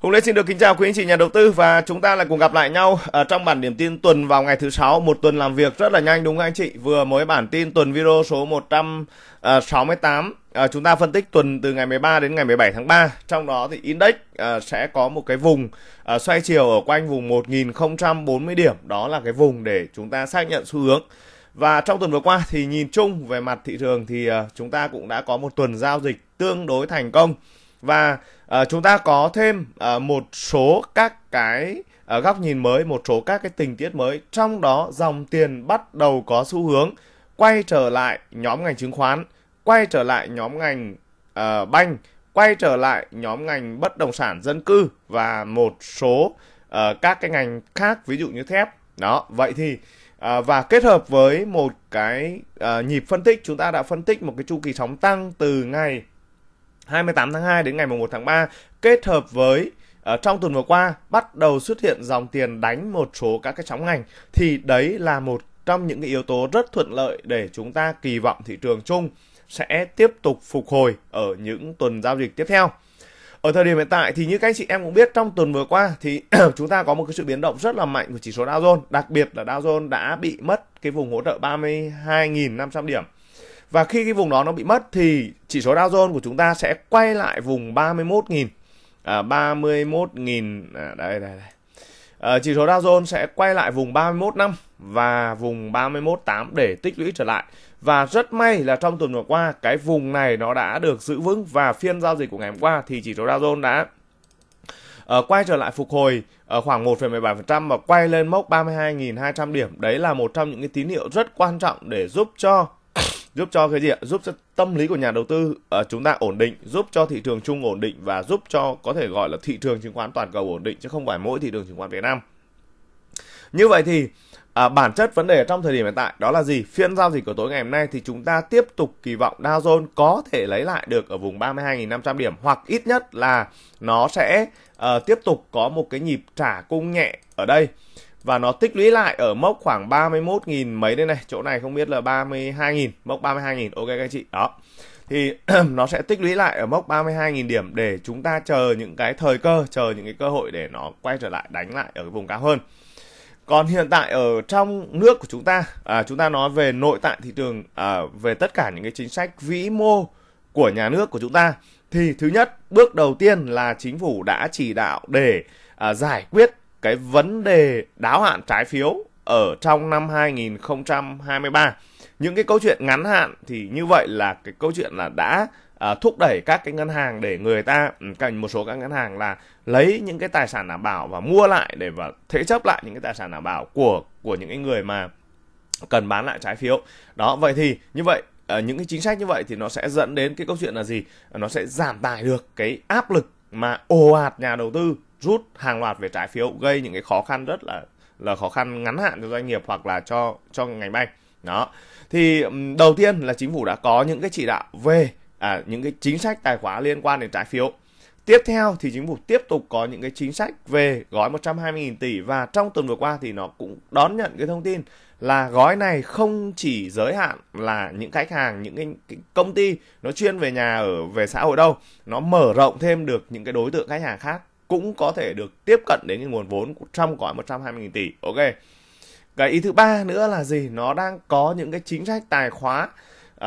Hùng Lê xin được kính chào quý anh chị nhà đầu tư và chúng ta lại cùng gặp lại nhau ở trong bản điểm tin tuần vào ngày thứ sáu, một tuần làm việc rất là nhanh đúng không anh chị? Vừa mới bản tin tuần video số 168 À, ờ, ờ, chúng ta phân tích tuần từ ngày 13 đến ngày 17 tháng 3 trong đó thì index à, sẽ có một cái vùng à, xoay chiều ở quanh vùng 1040 điểm đó là cái vùng để chúng ta xác nhận xu hướng và trong tuần vừa qua thì nhìn chung về mặt thị trường thì à, chúng ta cũng đã có một tuần giao dịch tương đối thành công và uh, chúng ta có thêm uh, một số các cái uh, góc nhìn mới một số các cái tình tiết mới trong đó dòng tiền bắt đầu có xu hướng quay trở lại nhóm ngành chứng khoán quay trở lại nhóm ngành uh, banh quay trở lại nhóm ngành bất động sản dân cư và một số uh, các cái ngành khác ví dụ như thép đó vậy thì uh, và kết hợp với một cái uh, nhịp phân tích chúng ta đã phân tích một cái chu kỳ sóng tăng từ ngày 28 tháng 2 đến ngày 1 tháng 3 kết hợp với ở ờ, trong tuần vừa qua bắt đầu xuất hiện dòng tiền đánh một số các cái sóng ngành thì đấy là một trong những cái yếu tố rất thuận lợi để chúng ta kỳ vọng thị trường chung sẽ tiếp tục phục hồi ở những tuần giao dịch tiếp theo. Ở thời điểm hiện tại thì như các anh chị em cũng biết trong tuần vừa qua thì chúng ta có một cái sự biến động rất là mạnh của chỉ số Dow Jones, đặc biệt là Dow Jones đã bị mất cái vùng hỗ trợ 32.500 điểm và khi cái vùng đó nó bị mất thì chỉ số Dow Jones của chúng ta sẽ quay lại vùng 31.000 à, 31.000 à, đây đây đây. À, chỉ số Dow Jones sẽ quay lại vùng 31 năm và vùng 31.8 để tích lũy trở lại. Và rất may là trong tuần vừa qua cái vùng này nó đã được giữ vững và phiên giao dịch của ngày hôm qua thì chỉ số Dow Jones đã uh, quay trở lại phục hồi ở ờ, khoảng 1,17% và quay lên mốc 32.200 điểm. Đấy là một trong những cái tín hiệu rất quan trọng để giúp cho giúp cho cái gì ạ giúp cho tâm lý của nhà đầu tư uh, chúng ta ổn định giúp cho thị trường chung ổn định và giúp cho có thể gọi là thị trường chứng khoán toàn cầu ổn định chứ không phải mỗi thị trường chứng khoán Việt Nam như vậy thì À, bản chất vấn đề trong thời điểm hiện tại đó là gì? Phiên giao dịch của tối ngày hôm nay thì chúng ta tiếp tục kỳ vọng Dow Jones có thể lấy lại được ở vùng 32.500 điểm hoặc ít nhất là nó sẽ uh, tiếp tục có một cái nhịp trả cung nhẹ ở đây và nó tích lũy lại ở mốc khoảng 31 nghìn mấy đây này chỗ này không biết là 32 nghìn mốc 32 nghìn ok các anh chị đó thì nó sẽ tích lũy lại ở mốc 32.000 điểm để chúng ta chờ những cái thời cơ chờ những cái cơ hội để nó quay trở lại đánh lại ở cái vùng cao hơn còn hiện tại ở trong nước của chúng ta à, chúng ta nói về nội tại thị trường à, về tất cả những cái chính sách vĩ mô của nhà nước của chúng ta thì thứ nhất bước đầu tiên là chính phủ đã chỉ đạo để à, giải quyết cái vấn đề đáo hạn trái phiếu ở trong năm 2023. Những cái câu chuyện ngắn hạn thì như vậy là cái câu chuyện là đã à, thúc đẩy các cái ngân hàng để người ta ừ, một số các ngân hàng là lấy những cái tài sản đảm bảo và mua lại để và thế chấp lại những cái tài sản đảm bảo của của những cái người mà cần bán lại trái phiếu. Đó vậy thì như vậy à, những cái chính sách như vậy thì nó sẽ dẫn đến cái câu chuyện là gì? Nó sẽ giảm tải được cái áp lực mà ồ ạt nhà đầu tư rút hàng loạt về trái phiếu gây những cái khó khăn rất là là khó khăn ngắn hạn cho doanh nghiệp hoặc là cho cho ngành banh đó thì đầu tiên là chính phủ đã có những cái chỉ đạo về à, những cái chính sách tài khoá liên quan đến trái phiếu tiếp theo thì chính phủ tiếp tục có những cái chính sách về gói 120.000 tỷ và trong tuần vừa qua thì nó cũng đón nhận cái thông tin là gói này không chỉ giới hạn là những khách hàng những cái công ty nó chuyên về nhà ở về xã hội đâu nó mở rộng thêm được những cái đối tượng khách hàng khác cũng có thể được tiếp cận đến cái nguồn vốn trong gói 120.000 tỷ. Ok. Cái ý thứ ba nữa là gì? Nó đang có những cái chính sách tài khóa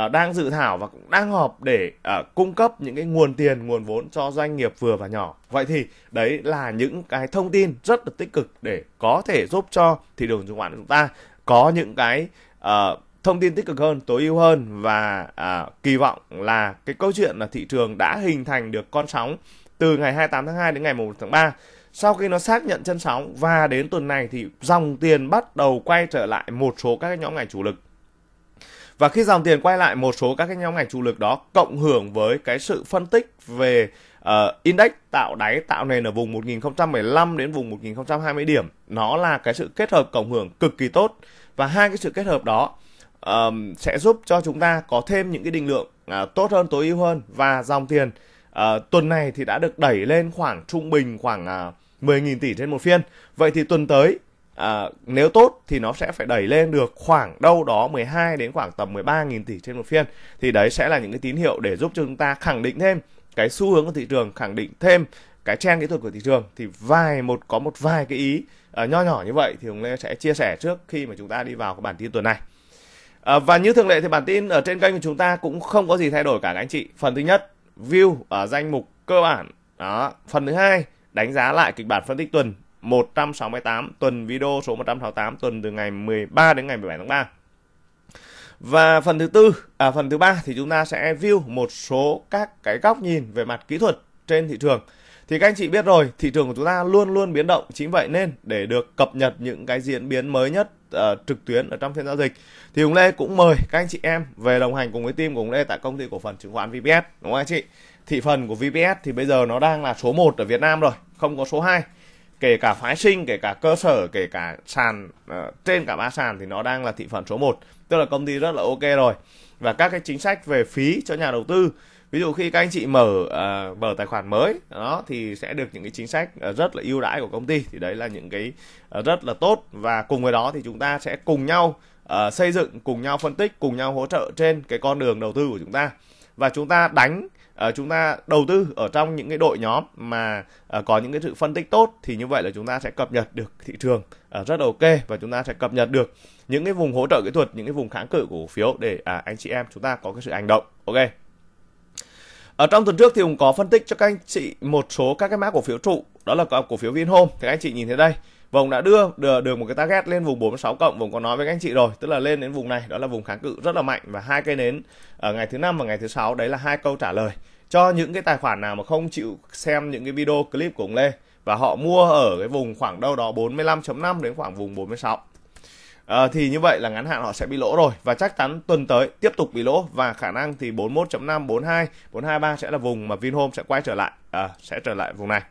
uh, đang dự thảo và cũng đang họp để uh, cung cấp những cái nguồn tiền, nguồn vốn cho doanh nghiệp vừa và nhỏ. Vậy thì đấy là những cái thông tin rất là tích cực để có thể giúp cho thị trường chứng khoán chúng ta có những cái uh, thông tin tích cực hơn, tối ưu hơn và uh, kỳ vọng là cái câu chuyện là thị trường đã hình thành được con sóng từ ngày 28 tháng 2 đến ngày 1 tháng 3. Sau khi nó xác nhận chân sóng và đến tuần này thì dòng tiền bắt đầu quay trở lại một số các nhóm ngành chủ lực. Và khi dòng tiền quay lại một số các cái nhóm ngành chủ lực đó cộng hưởng với cái sự phân tích về uh, index tạo đáy tạo nền ở vùng 1015 đến vùng 1020 điểm, nó là cái sự kết hợp cộng hưởng cực kỳ tốt và hai cái sự kết hợp đó um, sẽ giúp cho chúng ta có thêm những cái định lượng uh, tốt hơn tối ưu hơn và dòng tiền à, tuần này thì đã được đẩy lên khoảng trung bình khoảng à, 10.000 tỷ trên một phiên. Vậy thì tuần tới à, nếu tốt thì nó sẽ phải đẩy lên được khoảng đâu đó 12 đến khoảng tầm 13.000 tỷ trên một phiên. Thì đấy sẽ là những cái tín hiệu để giúp cho chúng ta khẳng định thêm cái xu hướng của thị trường, khẳng định thêm cái trang kỹ thuật của thị trường thì vài một có một vài cái ý uh, nho nhỏ như vậy thì Hùng Lê sẽ chia sẻ trước khi mà chúng ta đi vào cái bản tin tuần này. Uh, và như thường lệ thì bản tin ở trên kênh của chúng ta cũng không có gì thay đổi cả các anh chị. Phần thứ nhất view ở danh mục cơ bản. Đó, phần thứ hai đánh giá lại kịch bản phân tích tuần 168 tuần video số 168 tuần từ ngày 13 đến ngày 17 tháng 3. Và phần thứ tư, à, phần thứ ba thì chúng ta sẽ view một số các cái góc nhìn về mặt kỹ thuật trên thị trường. Thì các anh chị biết rồi, thị trường của chúng ta luôn luôn biến động, chính vậy nên để được cập nhật những cái diễn biến mới nhất uh, trực tuyến ở trong phiên giao dịch thì Hùng Lê cũng mời các anh chị em về đồng hành cùng với team của Hùng Lê tại công ty cổ phần chứng khoán VPS đúng không anh chị? Thị phần của VPS thì bây giờ nó đang là số 1 ở Việt Nam rồi, không có số 2. Kể cả phái sinh, kể cả cơ sở, kể cả sàn uh, trên cả ba sàn thì nó đang là thị phần số 1, tức là công ty rất là ok rồi. Và các cái chính sách về phí cho nhà đầu tư ví dụ khi các anh chị mở uh, mở tài khoản mới đó thì sẽ được những cái chính sách à, rất là ưu đãi của công ty thì đấy là những cái à, rất là tốt và cùng với đó thì chúng ta sẽ cùng nhau uh, xây dựng cùng nhau phân tích cùng nhau hỗ trợ trên cái con đường đầu tư của chúng ta và chúng ta đánh uh, chúng ta đầu tư ở trong những cái đội nhóm mà uh, có những cái sự phân tích tốt thì như vậy là chúng ta sẽ cập nhật được thị trường uh, rất ok và chúng ta sẽ cập nhật được những cái vùng hỗ trợ kỹ thuật những cái vùng kháng cự của cổ phiếu để uh, anh chị em chúng ta có cái sự hành động ok ở trong tuần trước thì cũng có phân tích cho các anh chị một số các cái mã cổ phiếu trụ, đó là cổ phiếu Vinhome thì các anh chị nhìn thấy đây. Vùng đã đưa được, được một cái target lên vùng 46 cộng, vùng có nói với các anh chị rồi, tức là lên đến vùng này, đó là vùng kháng cự rất là mạnh và hai cây nến ở ngày thứ năm và ngày thứ sáu đấy là hai câu trả lời cho những cái tài khoản nào mà không chịu xem những cái video clip của ông Lê và họ mua ở cái vùng khoảng đâu đó 45.5 đến khoảng vùng 46 À, thì như vậy là ngắn hạn họ sẽ bị lỗ rồi và chắc chắn tuần tới tiếp tục bị lỗ và khả năng thì 41.5, 42, 423 sẽ là vùng mà Vinhome sẽ quay trở lại à, sẽ trở lại vùng này.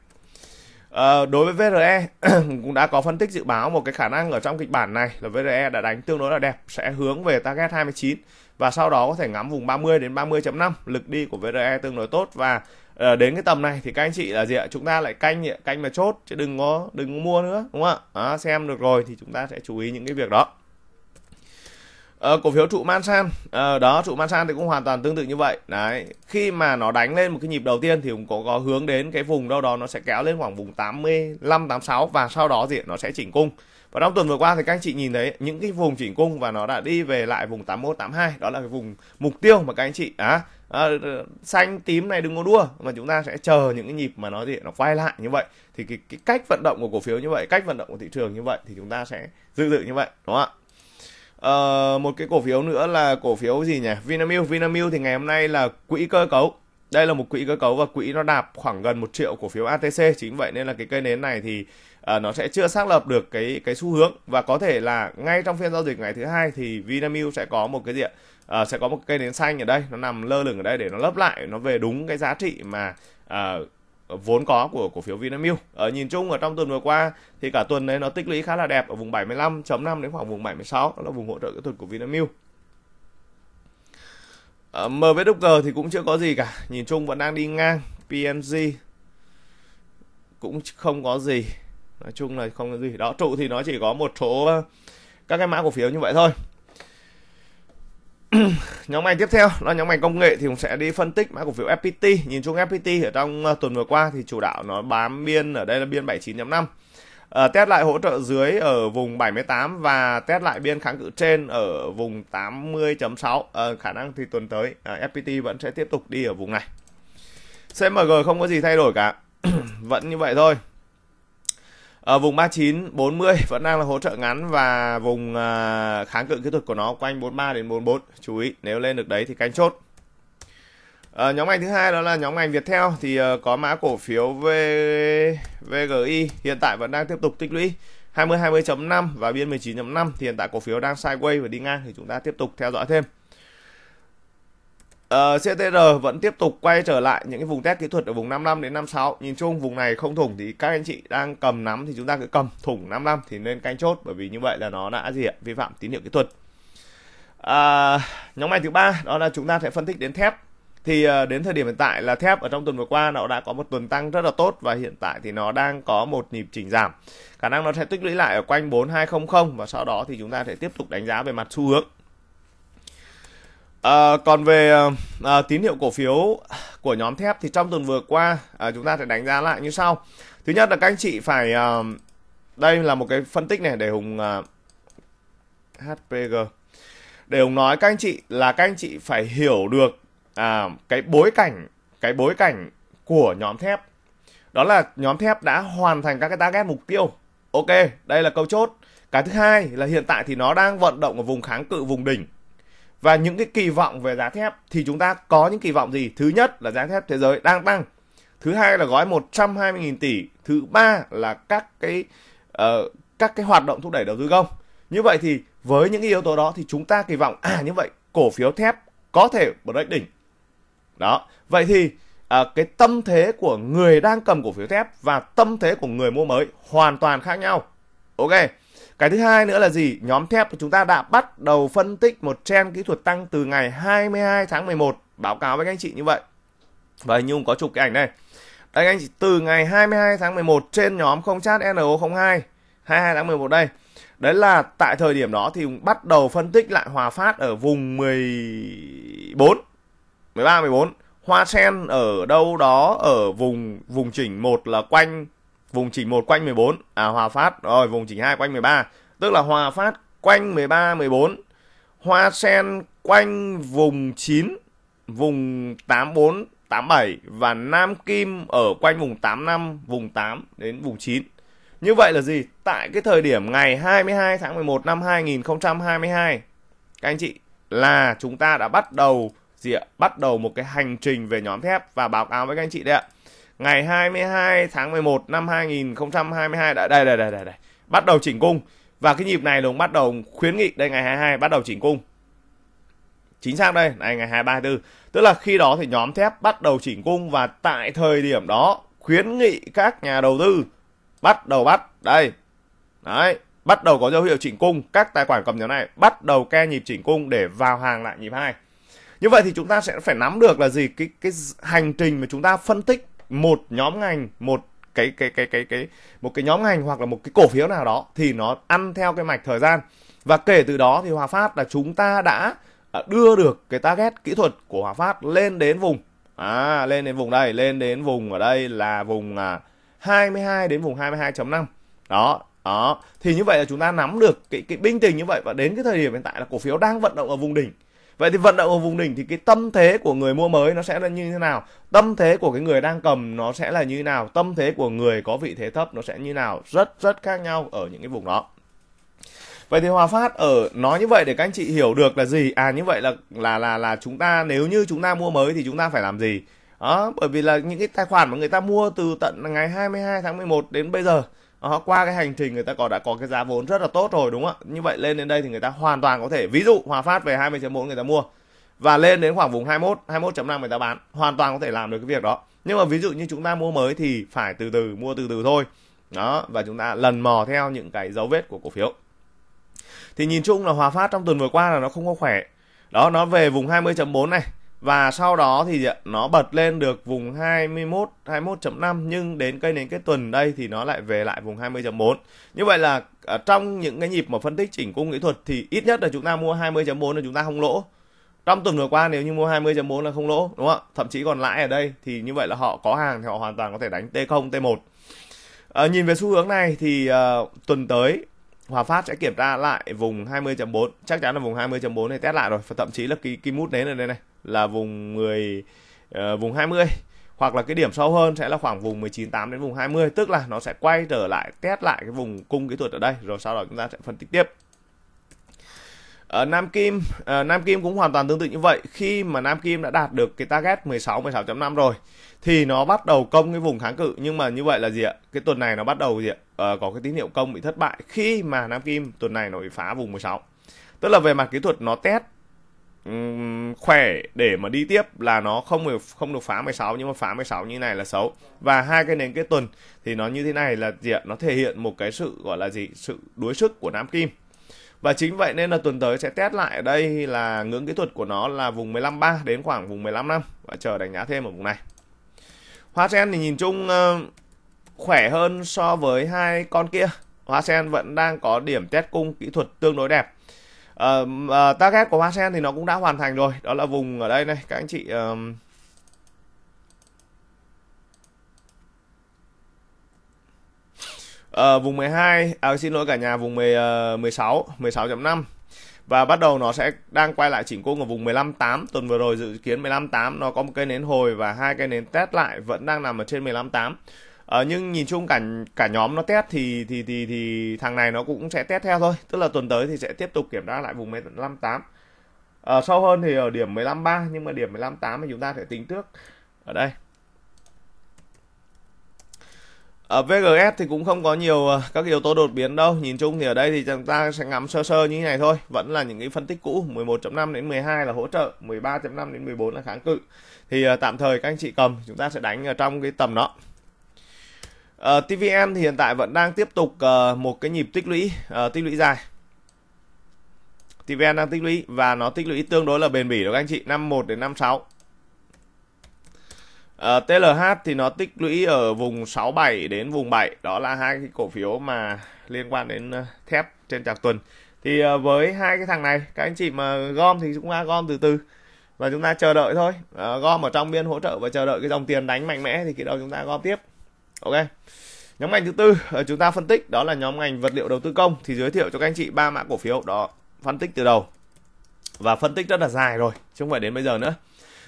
À, đối với VRE cũng đã có phân tích dự báo một cái khả năng ở trong kịch bản này là VRE đã đánh tương đối là đẹp sẽ hướng về target 29 và sau đó có thể ngắm vùng 30 đến 30.5 lực đi của VRE tương đối tốt và Ờ, đến cái tầm này thì các anh chị là gì ạ chúng ta lại canh canh mà chốt chứ đừng có đừng có mua nữa đúng không ạ à, xem được rồi thì chúng ta sẽ chú ý những cái việc đó à, cổ phiếu trụ Mansan à, ờ, đó trụ Mansan thì cũng hoàn toàn tương tự như vậy đấy khi mà nó đánh lên một cái nhịp đầu tiên thì cũng có, có hướng đến cái vùng đâu đó nó sẽ kéo lên khoảng vùng 85 86 và sau đó thì nó sẽ chỉnh cung và trong tuần vừa qua thì các anh chị nhìn thấy những cái vùng chỉnh cung và nó đã đi về lại vùng 81 82 đó là cái vùng mục tiêu mà các anh chị á à, à, xanh tím này đừng có đua mà chúng ta sẽ chờ những cái nhịp mà nó gì nó quay lại như vậy thì cái, cái cách vận động của cổ phiếu như vậy cách vận động của thị trường như vậy thì chúng ta sẽ dự dự như vậy đúng không ạ Uh, một cái cổ phiếu nữa là cổ phiếu gì nhỉ Vinamilk Vinamilk thì ngày hôm nay là quỹ cơ cấu đây là một quỹ cơ cấu và quỹ nó đạp khoảng gần một triệu cổ phiếu ATC chính vậy nên là cái cây nến này thì uh, nó sẽ chưa xác lập được cái cái xu hướng và có thể là ngay trong phiên giao dịch ngày thứ hai thì Vinamilk sẽ có một cái diện uh, ờ, sẽ có một cây nến xanh ở đây nó nằm lơ lửng ở đây để nó lấp lại nó về đúng cái giá trị mà uh, vốn có của cổ phiếu Vinamilk. Ở nhìn chung ở trong tuần vừa qua thì cả tuần đấy nó tích lũy khá là đẹp ở vùng 75.5 đến khoảng vùng 76 đó là vùng hỗ trợ kỹ thuật của Vinamilk. Ở ờ, MVG thì cũng chưa có gì cả, nhìn chung vẫn đang đi ngang, PMG cũng không có gì. Nói chung là không có gì. Đó, trụ thì nó chỉ có một số ờ, các cái mã cổ phiếu như vậy thôi. nhóm ngành tiếp theo là nhóm ngành công nghệ thì cũng sẽ đi phân tích mã cổ phiếu FPT. Nhìn chung FPT ở trong ờ, tuần vừa qua thì chủ đạo nó bám biên ở đây là biên 79.5 uh, test lại hỗ trợ dưới ở vùng 78 và test lại biên kháng cự trên ở vùng 80.6 uh, ờ, khả năng thì tuần tới uh, ờ, FPT vẫn sẽ tiếp tục đi ở vùng này CMG không có gì thay đổi cả vẫn như vậy thôi ở vùng 39 40 vẫn đang là hỗ trợ ngắn và vùng à, kháng cự kỹ thuật của nó quanh 43 đến 44 chú ý nếu lên được đấy thì canh chốt À, nhóm ngành thứ hai đó là nhóm ngành Viettel thì uh, có mã cổ phiếu v... VGI hiện tại vẫn đang tiếp tục tích lũy 20 20.5 và biên 19.5 thì hiện tại cổ phiếu đang sideways và đi ngang thì chúng ta tiếp tục theo dõi thêm. Uh, ờ, CTR vẫn tiếp tục quay trở lại những cái vùng test kỹ thuật ở vùng 55 đến 56. Nhìn chung vùng này không thủng thì các anh chị đang cầm nắm thì chúng ta cứ cầm thủng 55 thì nên canh chốt bởi vì như vậy là nó đã gì ạ? vi phạm tín hiệu kỹ thuật. uh, nhóm ngành thứ ba đó là chúng ta sẽ phân tích đến thép thì ờ, đến thời điểm hiện tại là thép ở trong tuần vừa qua nó đã có một tuần tăng rất là tốt và hiện tại thì nó đang có một nhịp chỉnh giảm khả năng nó sẽ tích lũy lại ở quanh 4200 và sau đó thì chúng ta sẽ tiếp tục đánh giá về mặt xu hướng À, còn về à, tín hiệu cổ phiếu của nhóm thép thì trong tuần vừa qua à, chúng ta sẽ đánh giá lại như sau thứ nhất là các anh chị phải à, đây là một cái phân tích này để hùng à, hpg để hùng nói các anh chị là các anh chị phải hiểu được à, cái bối cảnh cái bối cảnh của nhóm thép đó là nhóm thép đã hoàn thành các cái target mục tiêu ok đây là câu chốt cái thứ hai là hiện tại thì nó đang vận động ở vùng kháng cự vùng đỉnh và những cái kỳ vọng về giá thép thì chúng ta có những kỳ vọng gì thứ nhất là giá thép thế giới đang tăng thứ hai là gói 120.000 tỷ thứ ba là các cái uh, các cái hoạt động thúc đẩy đầu tư công như vậy thì với những yếu tố đó thì chúng ta kỳ vọng à như vậy cổ phiếu thép có thể break đỉnh đó vậy thì à, cái tâm thế của người đang cầm cổ phiếu thép và tâm thế của người mua mới hoàn toàn khác nhau ok cái thứ hai nữa là gì? Nhóm thép của chúng ta đã bắt đầu phân tích một trend kỹ thuật tăng từ ngày 22 tháng 11. Báo cáo với các anh chị như vậy. Và hình như có chụp cái ảnh này. Đây anh chị, từ ngày 22 tháng 11 trên nhóm không chat NO02, 22 tháng 11 đây. Đấy là tại thời điểm đó thì bắt đầu phân tích lại Hòa Phát ở vùng 14 13 14 hoa sen ở đâu đó ở vùng vùng chỉnh một là quanh vùng chỉnh một quanh 14 à Hòa Phát rồi vùng chỉnh hai quanh 13 tức là Hòa Phát quanh 13 14 hoa sen quanh vùng 9 vùng 84 87 và Nam Kim ở quanh vùng 85 vùng 8 đến vùng 9 như vậy là gì? Tại cái thời điểm ngày 22 tháng 11 năm 2022, các anh chị, là chúng ta đã bắt đầu gì ạ dạ, bắt đầu một cái hành trình về nhóm thép và báo cáo với các anh chị đấy ạ ngày 22 tháng 11 năm 2022 đã đây đây đây đây, đây. bắt đầu chỉnh cung và cái nhịp này lùng bắt đầu khuyến nghị đây ngày 22 bắt đầu chỉnh cung chính xác đây này ngày 23 4 tức là khi đó thì nhóm thép bắt đầu chỉnh cung và tại thời điểm đó khuyến nghị các nhà đầu tư bắt đầu bắt đây đấy bắt đầu có dấu hiệu chỉnh cung các tài khoản cầm nhóm này bắt đầu ke nhịp chỉnh cung để vào hàng lại nhịp hai như vậy thì chúng ta sẽ phải nắm được là gì cái cái hành trình mà chúng ta phân tích một nhóm ngành một cái cái cái cái cái một cái nhóm ngành hoặc là một cái cổ phiếu nào đó thì nó ăn theo cái mạch thời gian và kể từ đó thì Hòa Phát là chúng ta đã à, đưa được cái target kỹ thuật của Hòa Phát lên đến vùng à lên đến vùng đây lên đến vùng ở đây là vùng à, 22 đến vùng 22.5 đó đó thì như vậy là chúng ta nắm được cái cái binh tình như vậy và đến cái thời điểm hiện tại là cổ phiếu đang vận động ở vùng đỉnh vậy thì vận động ở vùng đỉnh thì cái tâm thế của người mua mới nó sẽ là như thế nào tâm thế của cái người đang cầm nó sẽ là như thế nào tâm thế của người có vị thế thấp nó sẽ như nào rất rất khác nhau ở những cái vùng đó vậy thì hòa phát ở nói như vậy để các anh chị hiểu được là gì à như vậy là là là là chúng ta nếu như chúng ta mua mới thì chúng ta phải làm gì đó bởi vì là những cái tài khoản mà người ta mua từ tận ngày 22 tháng 11 đến bây giờ đó, ờ, qua cái hành trình người ta có đã có cái giá vốn rất là tốt rồi đúng không ạ? Như vậy lên đến đây thì người ta hoàn toàn có thể ví dụ Hòa Phát về 20.4 người ta mua và lên đến khoảng vùng 21, 21.5 người ta bán, hoàn toàn có thể làm được cái việc đó. Nhưng mà ví dụ như chúng ta mua mới thì phải từ từ mua từ từ thôi. Đó và chúng ta lần mò theo những cái dấu vết của cổ phiếu. Thì nhìn chung là Hòa Phát trong tuần vừa qua là nó không có khỏe. Đó nó về vùng 20.4 này và sau đó thì nó bật lên được vùng 21 21.5 nhưng đến cây đến cái tuần đây thì nó lại về lại vùng 20.4. Như vậy là ờ, trong những cái nhịp mà phân tích chỉnh cung kỹ thuật thì ít nhất là chúng ta mua 20.4 là chúng ta không lỗ. Trong tuần vừa qua nếu như mua 20.4 là không lỗ đúng không ạ? Thậm chí còn lãi ở đây thì như vậy là họ có hàng thì họ hoàn toàn có thể đánh T0, T1. À, nhìn về xu hướng này thì uh, tuần tới Hòa Phát sẽ kiểm tra lại vùng 20.4 chắc chắn là vùng 20.4 này test lại rồi và thậm chí là cái, cái mút nến ở đây này là vùng 10 uh, ờ, vùng 20 hoặc là cái điểm sâu hơn sẽ là khoảng vùng 198 đến vùng 20 tức là nó sẽ quay trở lại test lại cái vùng cung kỹ thuật ở đây rồi sau đó chúng ta sẽ phân tích tiếp ở ờ, Nam Kim uh, Nam Kim cũng hoàn toàn tương tự như vậy khi mà Nam Kim đã đạt được cái target 16 16.5 rồi thì nó bắt đầu công cái vùng kháng cự nhưng mà như vậy là gì ạ cái tuần này nó bắt đầu gì ạ uh, có cái tín hiệu công bị thất bại khi mà Nam Kim tuần này nó bị phá vùng 16 tức là về mặt kỹ thuật nó test khỏe để mà đi tiếp là nó không được không được phá 16 nhưng mà phá 16 như này là xấu và hai cái nền kết tuần thì nó như thế này là gì ạ nó thể hiện một cái sự gọi là gì sự đuối sức của Nam Kim và chính vậy nên là tuần tới sẽ test lại ở đây là ngưỡng kỹ thuật của nó là vùng 153 đến khoảng vùng 15 năm và chờ đánh giá thêm ở vùng này Hoa sen thì nhìn chung ờ, khỏe hơn so với hai con kia Hoa sen vẫn đang có điểm test cung kỹ thuật tương đối đẹp uh, uh, target của hoa sen thì nó cũng đã hoàn thành rồi đó là vùng ở đây này các anh chị uh, uh, vùng 12 à, xin lỗi cả nhà vùng 10, uh, 16 16.5 và bắt đầu nó sẽ đang quay lại chỉnh cung ở vùng 15.8 tuần vừa rồi dự kiến 15.8 nó có một cây nến hồi và hai cây nến test lại vẫn đang nằm ở trên 15.8 Ờ, nhưng nhìn chung cả cả nhóm nó test thì thì thì thì thằng này nó cũng sẽ test theo thôi, tức là tuần tới thì sẽ tiếp tục kiểm tra lại vùng 158. Ờ, sâu hơn thì ở điểm 153 nhưng mà điểm 158 thì chúng ta sẽ tính trước ở đây. Ở ờ, VGS thì cũng không có nhiều ờ, các yếu tố đột biến đâu, nhìn chung thì ở đây thì chúng ta sẽ ngắm sơ sơ như thế này thôi, vẫn là những cái phân tích cũ, 11.5 đến 12 là hỗ trợ, 13.5 đến 14 là kháng cự. Thì ờ, tạm thời các anh chị cầm, chúng ta sẽ đánh ở trong cái tầm đó. Uh, ờ, TVN thì hiện tại vẫn đang tiếp tục uh, một cái nhịp tích lũy uh, tích lũy dài. TVN đang tích lũy và nó tích lũy tương đối là bền bỉ đó anh chị, 51 đến 56. Uh, TLH thì nó tích lũy ở vùng 67 đến vùng 7, đó là hai cái cổ phiếu mà liên quan đến uh, thép trên chạc tuần. Thì uh, với hai cái thằng này, các anh chị mà gom thì chúng ta gom từ từ và chúng ta chờ đợi thôi. Uh, gom ở trong biên hỗ trợ và chờ đợi cái dòng tiền đánh mạnh mẽ thì khi đó chúng ta gom tiếp ok nhóm ngành thứ tư ờ, chúng ta phân tích đó là nhóm ngành vật liệu đầu tư công thì giới thiệu cho các anh chị ba mã cổ phiếu đó phân tích từ đầu và phân tích rất là dài rồi chứ không phải đến bây giờ nữa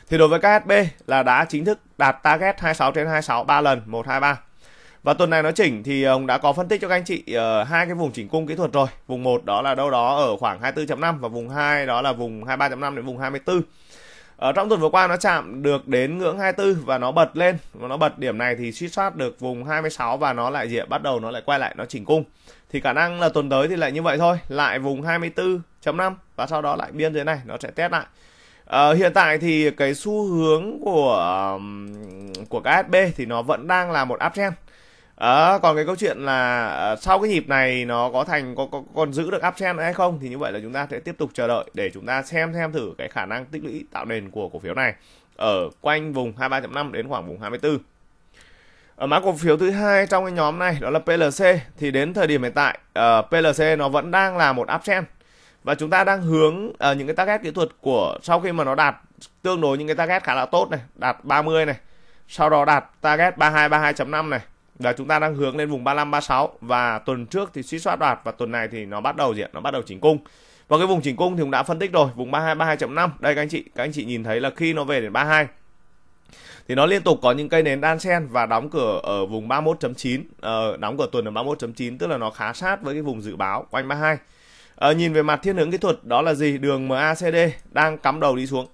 thì đối với KSB là đã chính thức đạt target 26 trên 26 3 lần 123 và tuần này nó chỉnh thì ờ, ông đã có phân tích cho các anh chị uh, hai cái vùng chỉnh cung kỹ thuật rồi vùng 1 đó là đâu đó ở khoảng 24.5 và vùng 2 đó là vùng 23.5 đến vùng 24 ở trong tuần vừa qua nó chạm được đến ngưỡng 24 và nó bật lên và nó bật điểm này thì suy soát được vùng 26 và nó lại gì bắt đầu nó lại quay lại nó chỉnh cung thì khả năng là tuần tới thì lại như vậy thôi lại vùng 24.5 và sau đó lại biên dưới này nó sẽ test lại à, hiện tại thì cái xu hướng của của KSB thì nó vẫn đang là một uptrend À, còn cái câu chuyện là ờ, sau cái nhịp này nó có thành có, có còn giữ được uptrend hay không thì như vậy là chúng ta sẽ tiếp tục chờ đợi để chúng ta xem xem thử cái khả năng tích lũy tạo nền của cổ phiếu này ở quanh vùng 23.5 đến khoảng vùng 24. Ở mã cổ phiếu thứ hai trong cái nhóm này đó là PLC thì đến thời điểm hiện tại uh, ờ, PLC nó vẫn đang là một uptrend và chúng ta đang hướng uh, những cái target kỹ thuật của sau khi mà nó đạt tương đối những cái target khá là tốt này, đạt 30 này, sau đó đạt target 32 32.5 này là chúng ta đang hướng lên vùng 35 36 và tuần trước thì suy soát đoạt và tuần này thì nó bắt đầu gì ạ? Nó bắt đầu chỉnh cung. Và cái vùng chỉnh cung thì cũng đã phân tích rồi, vùng 32 32.5. Đây các anh chị, các anh chị nhìn thấy là khi nó về đến 32 thì nó liên tục có những cây nến đan sen và đóng cửa ở vùng 31.9, ờ, đóng cửa tuần ở 31.9 tức là nó khá sát với cái vùng dự báo quanh 32. Ờ, nhìn về mặt thiên hướng kỹ thuật đó là gì? Đường MACD đang cắm đầu đi xuống.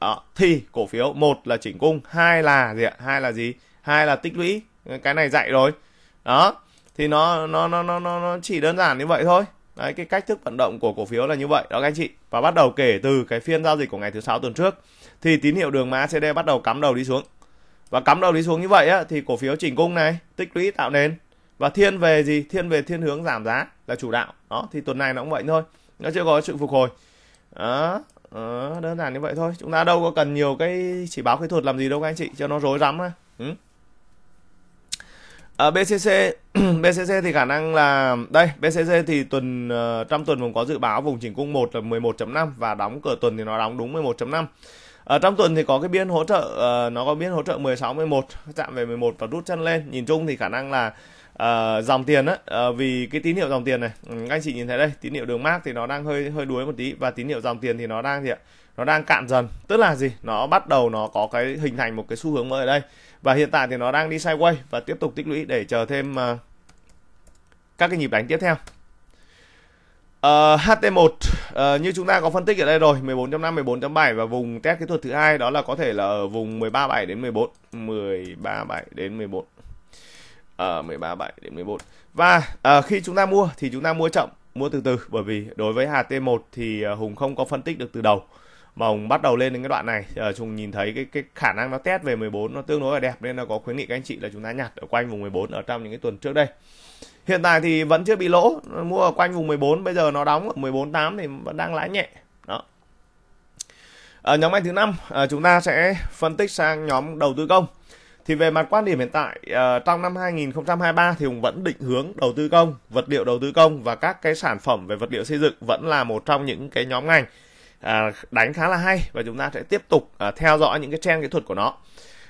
Đó, thì cổ phiếu một là chỉnh cung, hai là gì ạ? Hai là gì? Hai là tích lũy cái này dạy rồi đó thì nó nó nó nó nó chỉ đơn giản như vậy thôi đấy cái cách thức vận động của cổ phiếu là như vậy đó các anh chị và bắt đầu kể từ cái phiên giao dịch của ngày thứ sáu tuần trước thì tín hiệu đường macd bắt đầu cắm đầu đi xuống và cắm đầu đi xuống như vậy á, thì cổ phiếu chỉnh cung này tích lũy tạo nền và thiên về gì thiên về thiên hướng giảm giá là chủ đạo đó thì tuần này nó cũng vậy thôi nó chưa có sự phục hồi đó, đó ờ, đơn giản như vậy thôi chúng ta đâu có cần nhiều cái chỉ báo kỹ thuật làm gì đâu các anh chị cho nó rối rắm á ừ. À, BCC BCC thì khả năng là đây BCC thì tuần uh, trong tuần vùng có dự báo vùng chỉnh cung 1 là 11.5 và đóng cửa tuần thì nó đóng đúng 11.5 ở ờ, trong tuần thì có cái biên hỗ trợ uh, nó có biên hỗ trợ 16 11 chạm về 11 và rút chân lên nhìn chung thì khả năng là uh, dòng tiền á uh, vì cái tín hiệu dòng tiền này các ừ, anh chị nhìn thấy đây tín hiệu đường mát thì nó đang hơi hơi đuối một tí và tín hiệu dòng tiền thì nó đang gì ạ nó đang cạn dần tức là gì nó bắt đầu nó có cái hình thành một cái xu hướng mới ở đây và hiện tại thì nó đang đi sideways và tiếp tục tích lũy để chờ thêm uh, các cái nhịp đánh tiếp theo Uh, HT1 uh, như chúng ta có phân tích ở đây rồi 14.5 14.7 và vùng test kỹ thuật thứ hai đó là có thể là ở vùng 13.7 đến 14 13.7 đến 14 uh, 13.7 đến 14 và uh, khi chúng ta mua thì chúng ta mua chậm mua từ từ bởi vì đối với HT1 thì ờ, Hùng không có phân tích được từ đầu mà ông bắt đầu lên đến cái đoạn này uh, chúng nhìn thấy cái cái khả năng nó test về 14 nó tương đối là đẹp nên là có khuyến nghị các anh chị là chúng ta nhặt ở quanh vùng 14 ở trong những cái tuần trước đây hiện tại thì vẫn chưa bị lỗ mua ở quanh vùng 14 bây giờ nó đóng ở 14.8 thì vẫn đang lãi nhẹ đó ở nhóm ngành thứ năm à, chúng ta sẽ phân tích sang nhóm đầu tư công thì về mặt quan điểm hiện tại uh, trong năm 2023 thì ông vẫn định hướng đầu tư công, vật liệu đầu tư công và các cái sản phẩm về vật liệu xây dựng vẫn là một trong những cái nhóm ngành À, đánh khá là hay và chúng ta sẽ tiếp tục à, theo dõi những cái trend kỹ thuật của nó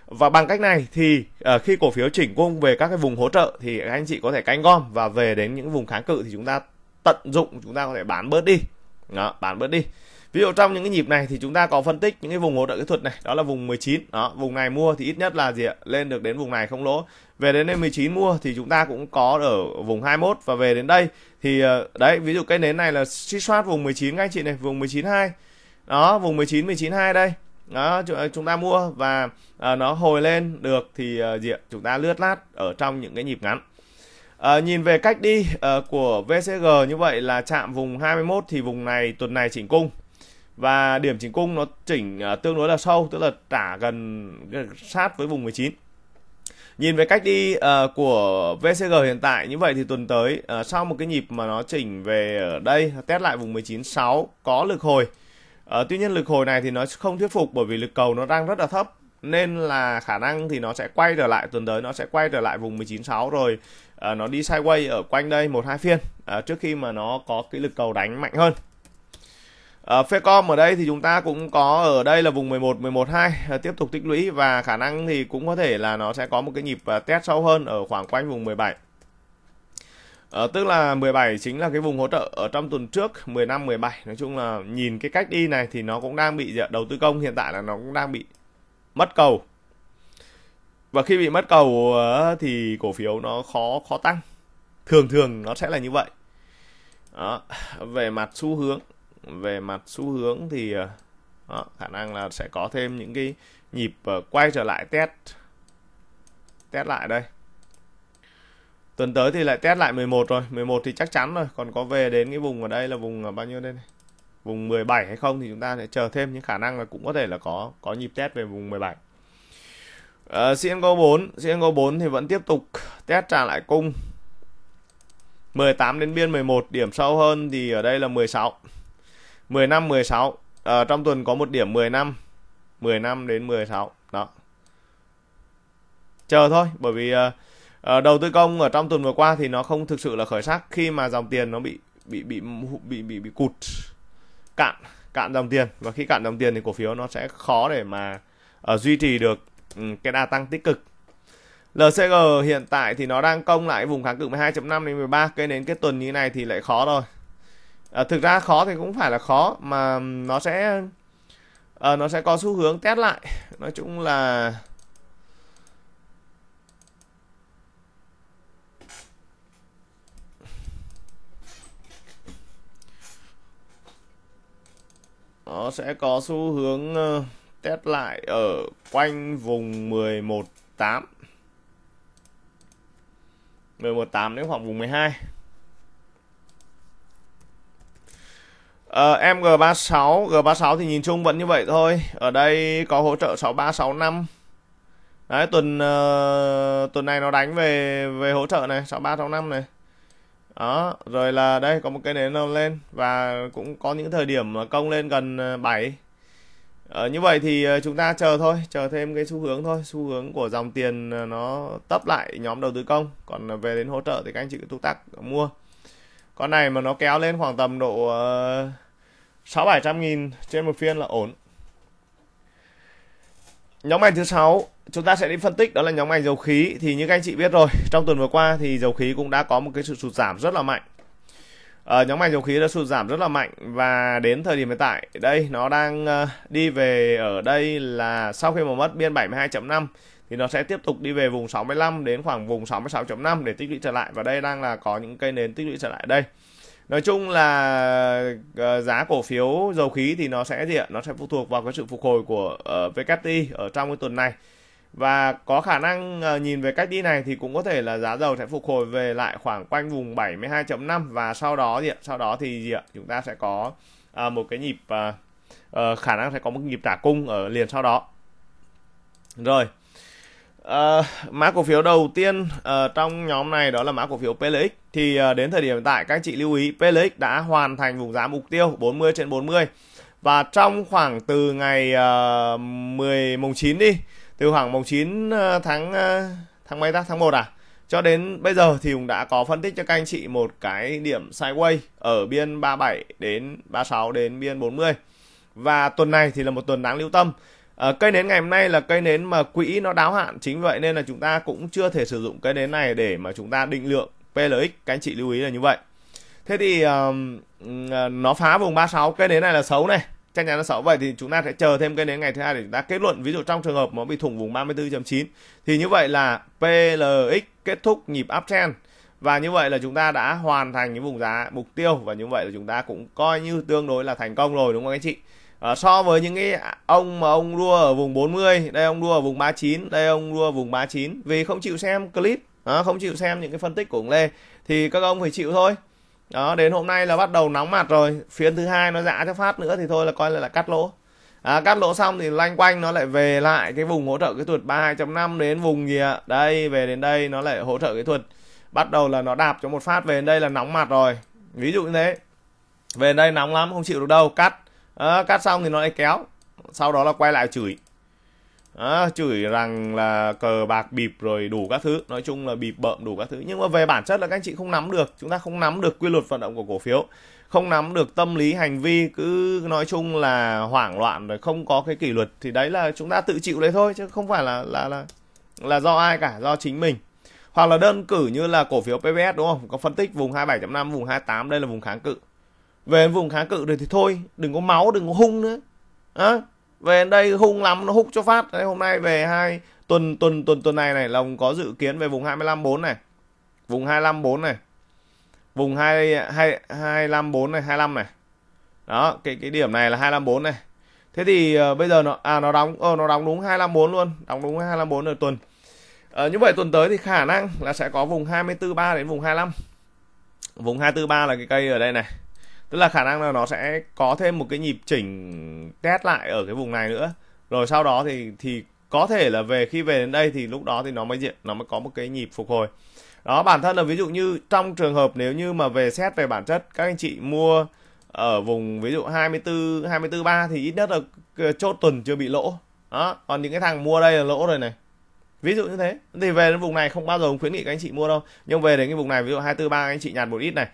và bằng cách này thì à, khi cổ phiếu chỉnh cung về các cái vùng hỗ trợ thì các anh chị có thể canh gom và về đến những vùng kháng cự thì chúng ta tận dụng chúng ta có thể bán bớt đi đó, bán bớt đi ví dụ trong những cái nhịp này thì chúng ta có phân tích những cái vùng hỗ trợ kỹ thuật này đó là vùng 19 đó vùng này mua thì ít nhất là gì ạ lên được đến vùng này không lỗ về đến đây 19 mua thì chúng ta cũng có ở vùng 21 và về đến đây thì ờ, đấy ví dụ cái nến này là suy soát vùng 19 các anh chị này vùng 19 2 đó vùng 19 19 2 đây đó ờ, chúng ta mua và à, nó hồi lên được thì à, gì ạ? chúng ta lướt lát ở trong những cái nhịp ngắn à, nhìn về cách đi à, của VCG như vậy là chạm vùng 21 thì vùng này tuần này chỉnh cung và điểm chỉnh cung nó chỉnh à, tương đối là sâu tức là trả gần sát với vùng 19 nhìn về cách đi uh, của VCG hiện tại như vậy thì tuần tới uh, sau một cái nhịp mà nó chỉnh về ở đây test lại vùng 19.6 có lực hồi uh, tuy nhiên lực hồi này thì nó không thuyết phục bởi vì lực cầu nó đang rất là thấp nên là khả năng thì nó sẽ quay trở lại tuần tới nó sẽ quay trở lại vùng 19.6 rồi uh, nó đi sideways ở quanh đây một hai phiên uh, trước khi mà nó có cái lực cầu đánh mạnh hơn À, Fecom ở đây thì chúng ta cũng có ở đây là vùng 11 11 2 à, tiếp tục tích lũy và khả năng thì cũng có thể là nó sẽ có một cái nhịp à, test sâu hơn ở khoảng quanh vùng 17. Ờ, tức là 17 chính là cái vùng hỗ trợ ở trong tuần trước 15 17 nói chung là nhìn cái cách đi này thì nó cũng đang bị dạ, đầu tư công hiện tại là nó cũng đang bị mất cầu và khi bị mất cầu ờ, thì cổ phiếu nó khó khó tăng thường thường nó sẽ là như vậy đó, về mặt xu hướng về mặt xu hướng thì đó, ờ, ờ, khả năng là sẽ có thêm những cái nhịp ờ, quay trở lại test test lại đây tuần tới thì lại test lại 11 rồi 11 thì chắc chắn rồi còn có về đến cái vùng ở đây là vùng ở bao nhiêu đây này vùng 17 hay không thì chúng ta sẽ chờ thêm những khả năng là cũng có thể là có có nhịp test về vùng 17 uh, CNGO 4 CNGO 4 thì vẫn tiếp tục test trả lại cung 18 đến biên 11 điểm sâu hơn thì ở đây là 16 15 16 à, trong tuần có một điểm 10 năm 10 năm đến 16 đó chờ thôi bởi vì à, đầu tư công ở trong tuần vừa qua thì nó không thực sự là khởi sắc khi mà dòng tiền nó bị bị bị bị bị bị cụt cạn cạn dòng tiền và khi cạn dòng tiền thì cổ phiếu nó sẽ khó để mà uh, duy trì được um, cái đà tăng tích cực LCG hiện tại thì nó đang công lại vùng kháng cự 12.5 đến 13 cái đến cái tuần như này thì lại khó rồi à, thực ra khó thì cũng phải là khó mà nó sẽ à, nó sẽ có xu hướng test lại nói chung là nó sẽ có xu hướng ờ, test lại ở quanh vùng 11.8 11.8 đến khoảng vùng 12 À, em G36, G36 thì nhìn chung vẫn như vậy thôi. Ở đây có hỗ trợ 63 65. Đấy tuần uh, tuần này nó đánh về về hỗ trợ này, 63 65 này. Đó, rồi là đây có một cái nến lên và cũng có những thời điểm công lên gần 7. Ờ, ờ, như vậy thì chúng ta chờ thôi, chờ thêm cái xu hướng thôi, xu hướng của dòng tiền nó tấp lại nhóm đầu tư công, còn về đến hỗ trợ thì các anh chị cứ túc tắc mua con này mà nó kéo lên khoảng tầm độ ờ, sáu bảy trăm nghìn trên một phiên là ổn nhóm ngành thứ sáu chúng ta sẽ đi phân tích đó là nhóm ngành dầu khí thì như các anh chị biết rồi trong tuần vừa qua thì dầu khí cũng đã có một cái sự sụt giảm rất là mạnh ờ, nhóm ngành dầu khí đã sụt giảm rất là mạnh và đến thời điểm hiện tại đây nó đang ờ, đi về ở đây là sau khi mà mất biên 72.5 thì nó sẽ tiếp tục đi về vùng 65 đến khoảng vùng 66.5 để tích lũy trở lại và đây đang là có những cây nến tích lũy trở lại đây nói chung là ờ, giá cổ phiếu dầu khí thì nó sẽ gì ạ nó sẽ phụ thuộc vào cái sự phục hồi của uh, ờ, VKT ở trong cái tuần này và có khả năng ờ, nhìn về cách đi này thì cũng có thể là giá dầu sẽ phục hồi về lại khoảng quanh vùng 72.5 và sau đó gì ạ sau đó thì gì ạ chúng ta sẽ có một cái nhịp khả năng sẽ có một nhịp trả cung ở liền sau đó rồi Uh, mã cổ phiếu đầu tiên uh, trong nhóm này đó là mã cổ phiếu PLX thì uh, đến thời điểm hiện tại các chị lưu ý PLX đã hoàn thành vùng giá mục tiêu 40 trên 40 và trong khoảng từ ngày uh, 10 mùng 9 đi từ khoảng mùng 9 tháng tháng mấy ta tháng 1 à cho đến bây giờ thì cũng đã có phân tích cho các anh chị một cái điểm sideways ở biên 37 đến 36 đến biên 40 và tuần này thì là một tuần đáng lưu tâm Ờ, cây nến ngày hôm nay là cây nến mà quỹ nó đáo hạn chính vậy nên là chúng ta cũng chưa thể sử dụng cây nến này để mà chúng ta định lượng PLX các anh chị lưu ý là như vậy thế thì uh, nó phá vùng 36 cây nến này là xấu này chắc chắn nó xấu vậy thì chúng ta sẽ chờ thêm cây nến ngày thứ hai để chúng ta kết luận ví dụ trong trường hợp nó bị thủng vùng 34.9 thì như vậy là PLX kết thúc nhịp uptrend và như vậy là chúng ta đã hoàn thành cái vùng giá mục tiêu và như vậy là chúng ta cũng coi như tương đối là thành công rồi đúng không anh chị à, so với những cái ông mà ông đua ở vùng 40 đây ông đua ở vùng 39 đây ông đua ở vùng 39 vì không chịu xem clip đó, không chịu xem những cái phân tích của ông Lê thì các ông phải chịu thôi đó đến hôm nay là bắt đầu nóng mặt rồi phiên thứ hai nó dạ cho phát nữa thì thôi là coi là, là cắt lỗ à, cắt lỗ xong thì loanh quanh nó lại về lại cái vùng hỗ trợ kỹ thuật 32.5 đến vùng kìa đây về đến đây nó lại hỗ trợ kỹ thuật bắt đầu là nó đạp cho một phát về đến đây là nóng mặt rồi ví dụ như thế về đây nóng lắm không chịu được đâu cắt à, cắt xong thì nó lại kéo sau đó là quay lại chửi à, chửi rằng là cờ bạc bịp rồi đủ các thứ nói chung là bịp bợm đủ các thứ nhưng mà về bản chất là các anh chị không nắm được chúng ta không nắm được quy luật vận động của cổ phiếu không nắm được tâm lý hành vi cứ nói chung là hoảng loạn rồi không có cái kỷ luật thì đấy là chúng ta tự chịu đấy thôi chứ không phải là là là là do ai cả do chính mình hoặc là đơn cử như là cổ phiếu PVS đúng không có phân tích vùng 27.5 vùng 28 đây là vùng kháng cự về vùng kháng cự được thì thôi đừng có máu đừng có hung nữa à, về đây hung lắm nó hút cho phát đấy hôm nay về hai tuần tuần tuần tuần này này lòng có dự kiến về vùng 254 này vùng 254 này vùng 2 2 254 này 25 này đó cái cái điểm này là 254 này thế thì uh, bây giờ nó à nó đóng ờ, nó đóng đúng 254 luôn đóng đúng 254 rồi tuần à, như vậy tuần tới thì khả năng là sẽ có vùng 243 đến vùng 25 vùng 243 là cái cây ở đây này tức là khả năng là nó sẽ có thêm một cái nhịp chỉnh test lại ở cái vùng này nữa rồi sau đó thì thì có thể là về khi về đến đây thì lúc đó thì nó mới diện nó mới có một cái nhịp phục hồi đó bản thân là ví dụ như trong trường hợp nếu như mà về xét về bản chất các anh chị mua ở vùng ví dụ 24 24 3 thì ít nhất là chốt tuần chưa bị lỗ đó còn những cái thằng mua đây là lỗ rồi này ví dụ như thế thì về đến vùng này không bao giờ khuyến nghị các anh chị mua đâu nhưng về đến cái vùng này ví dụ 243 các anh chị nhạt một ít này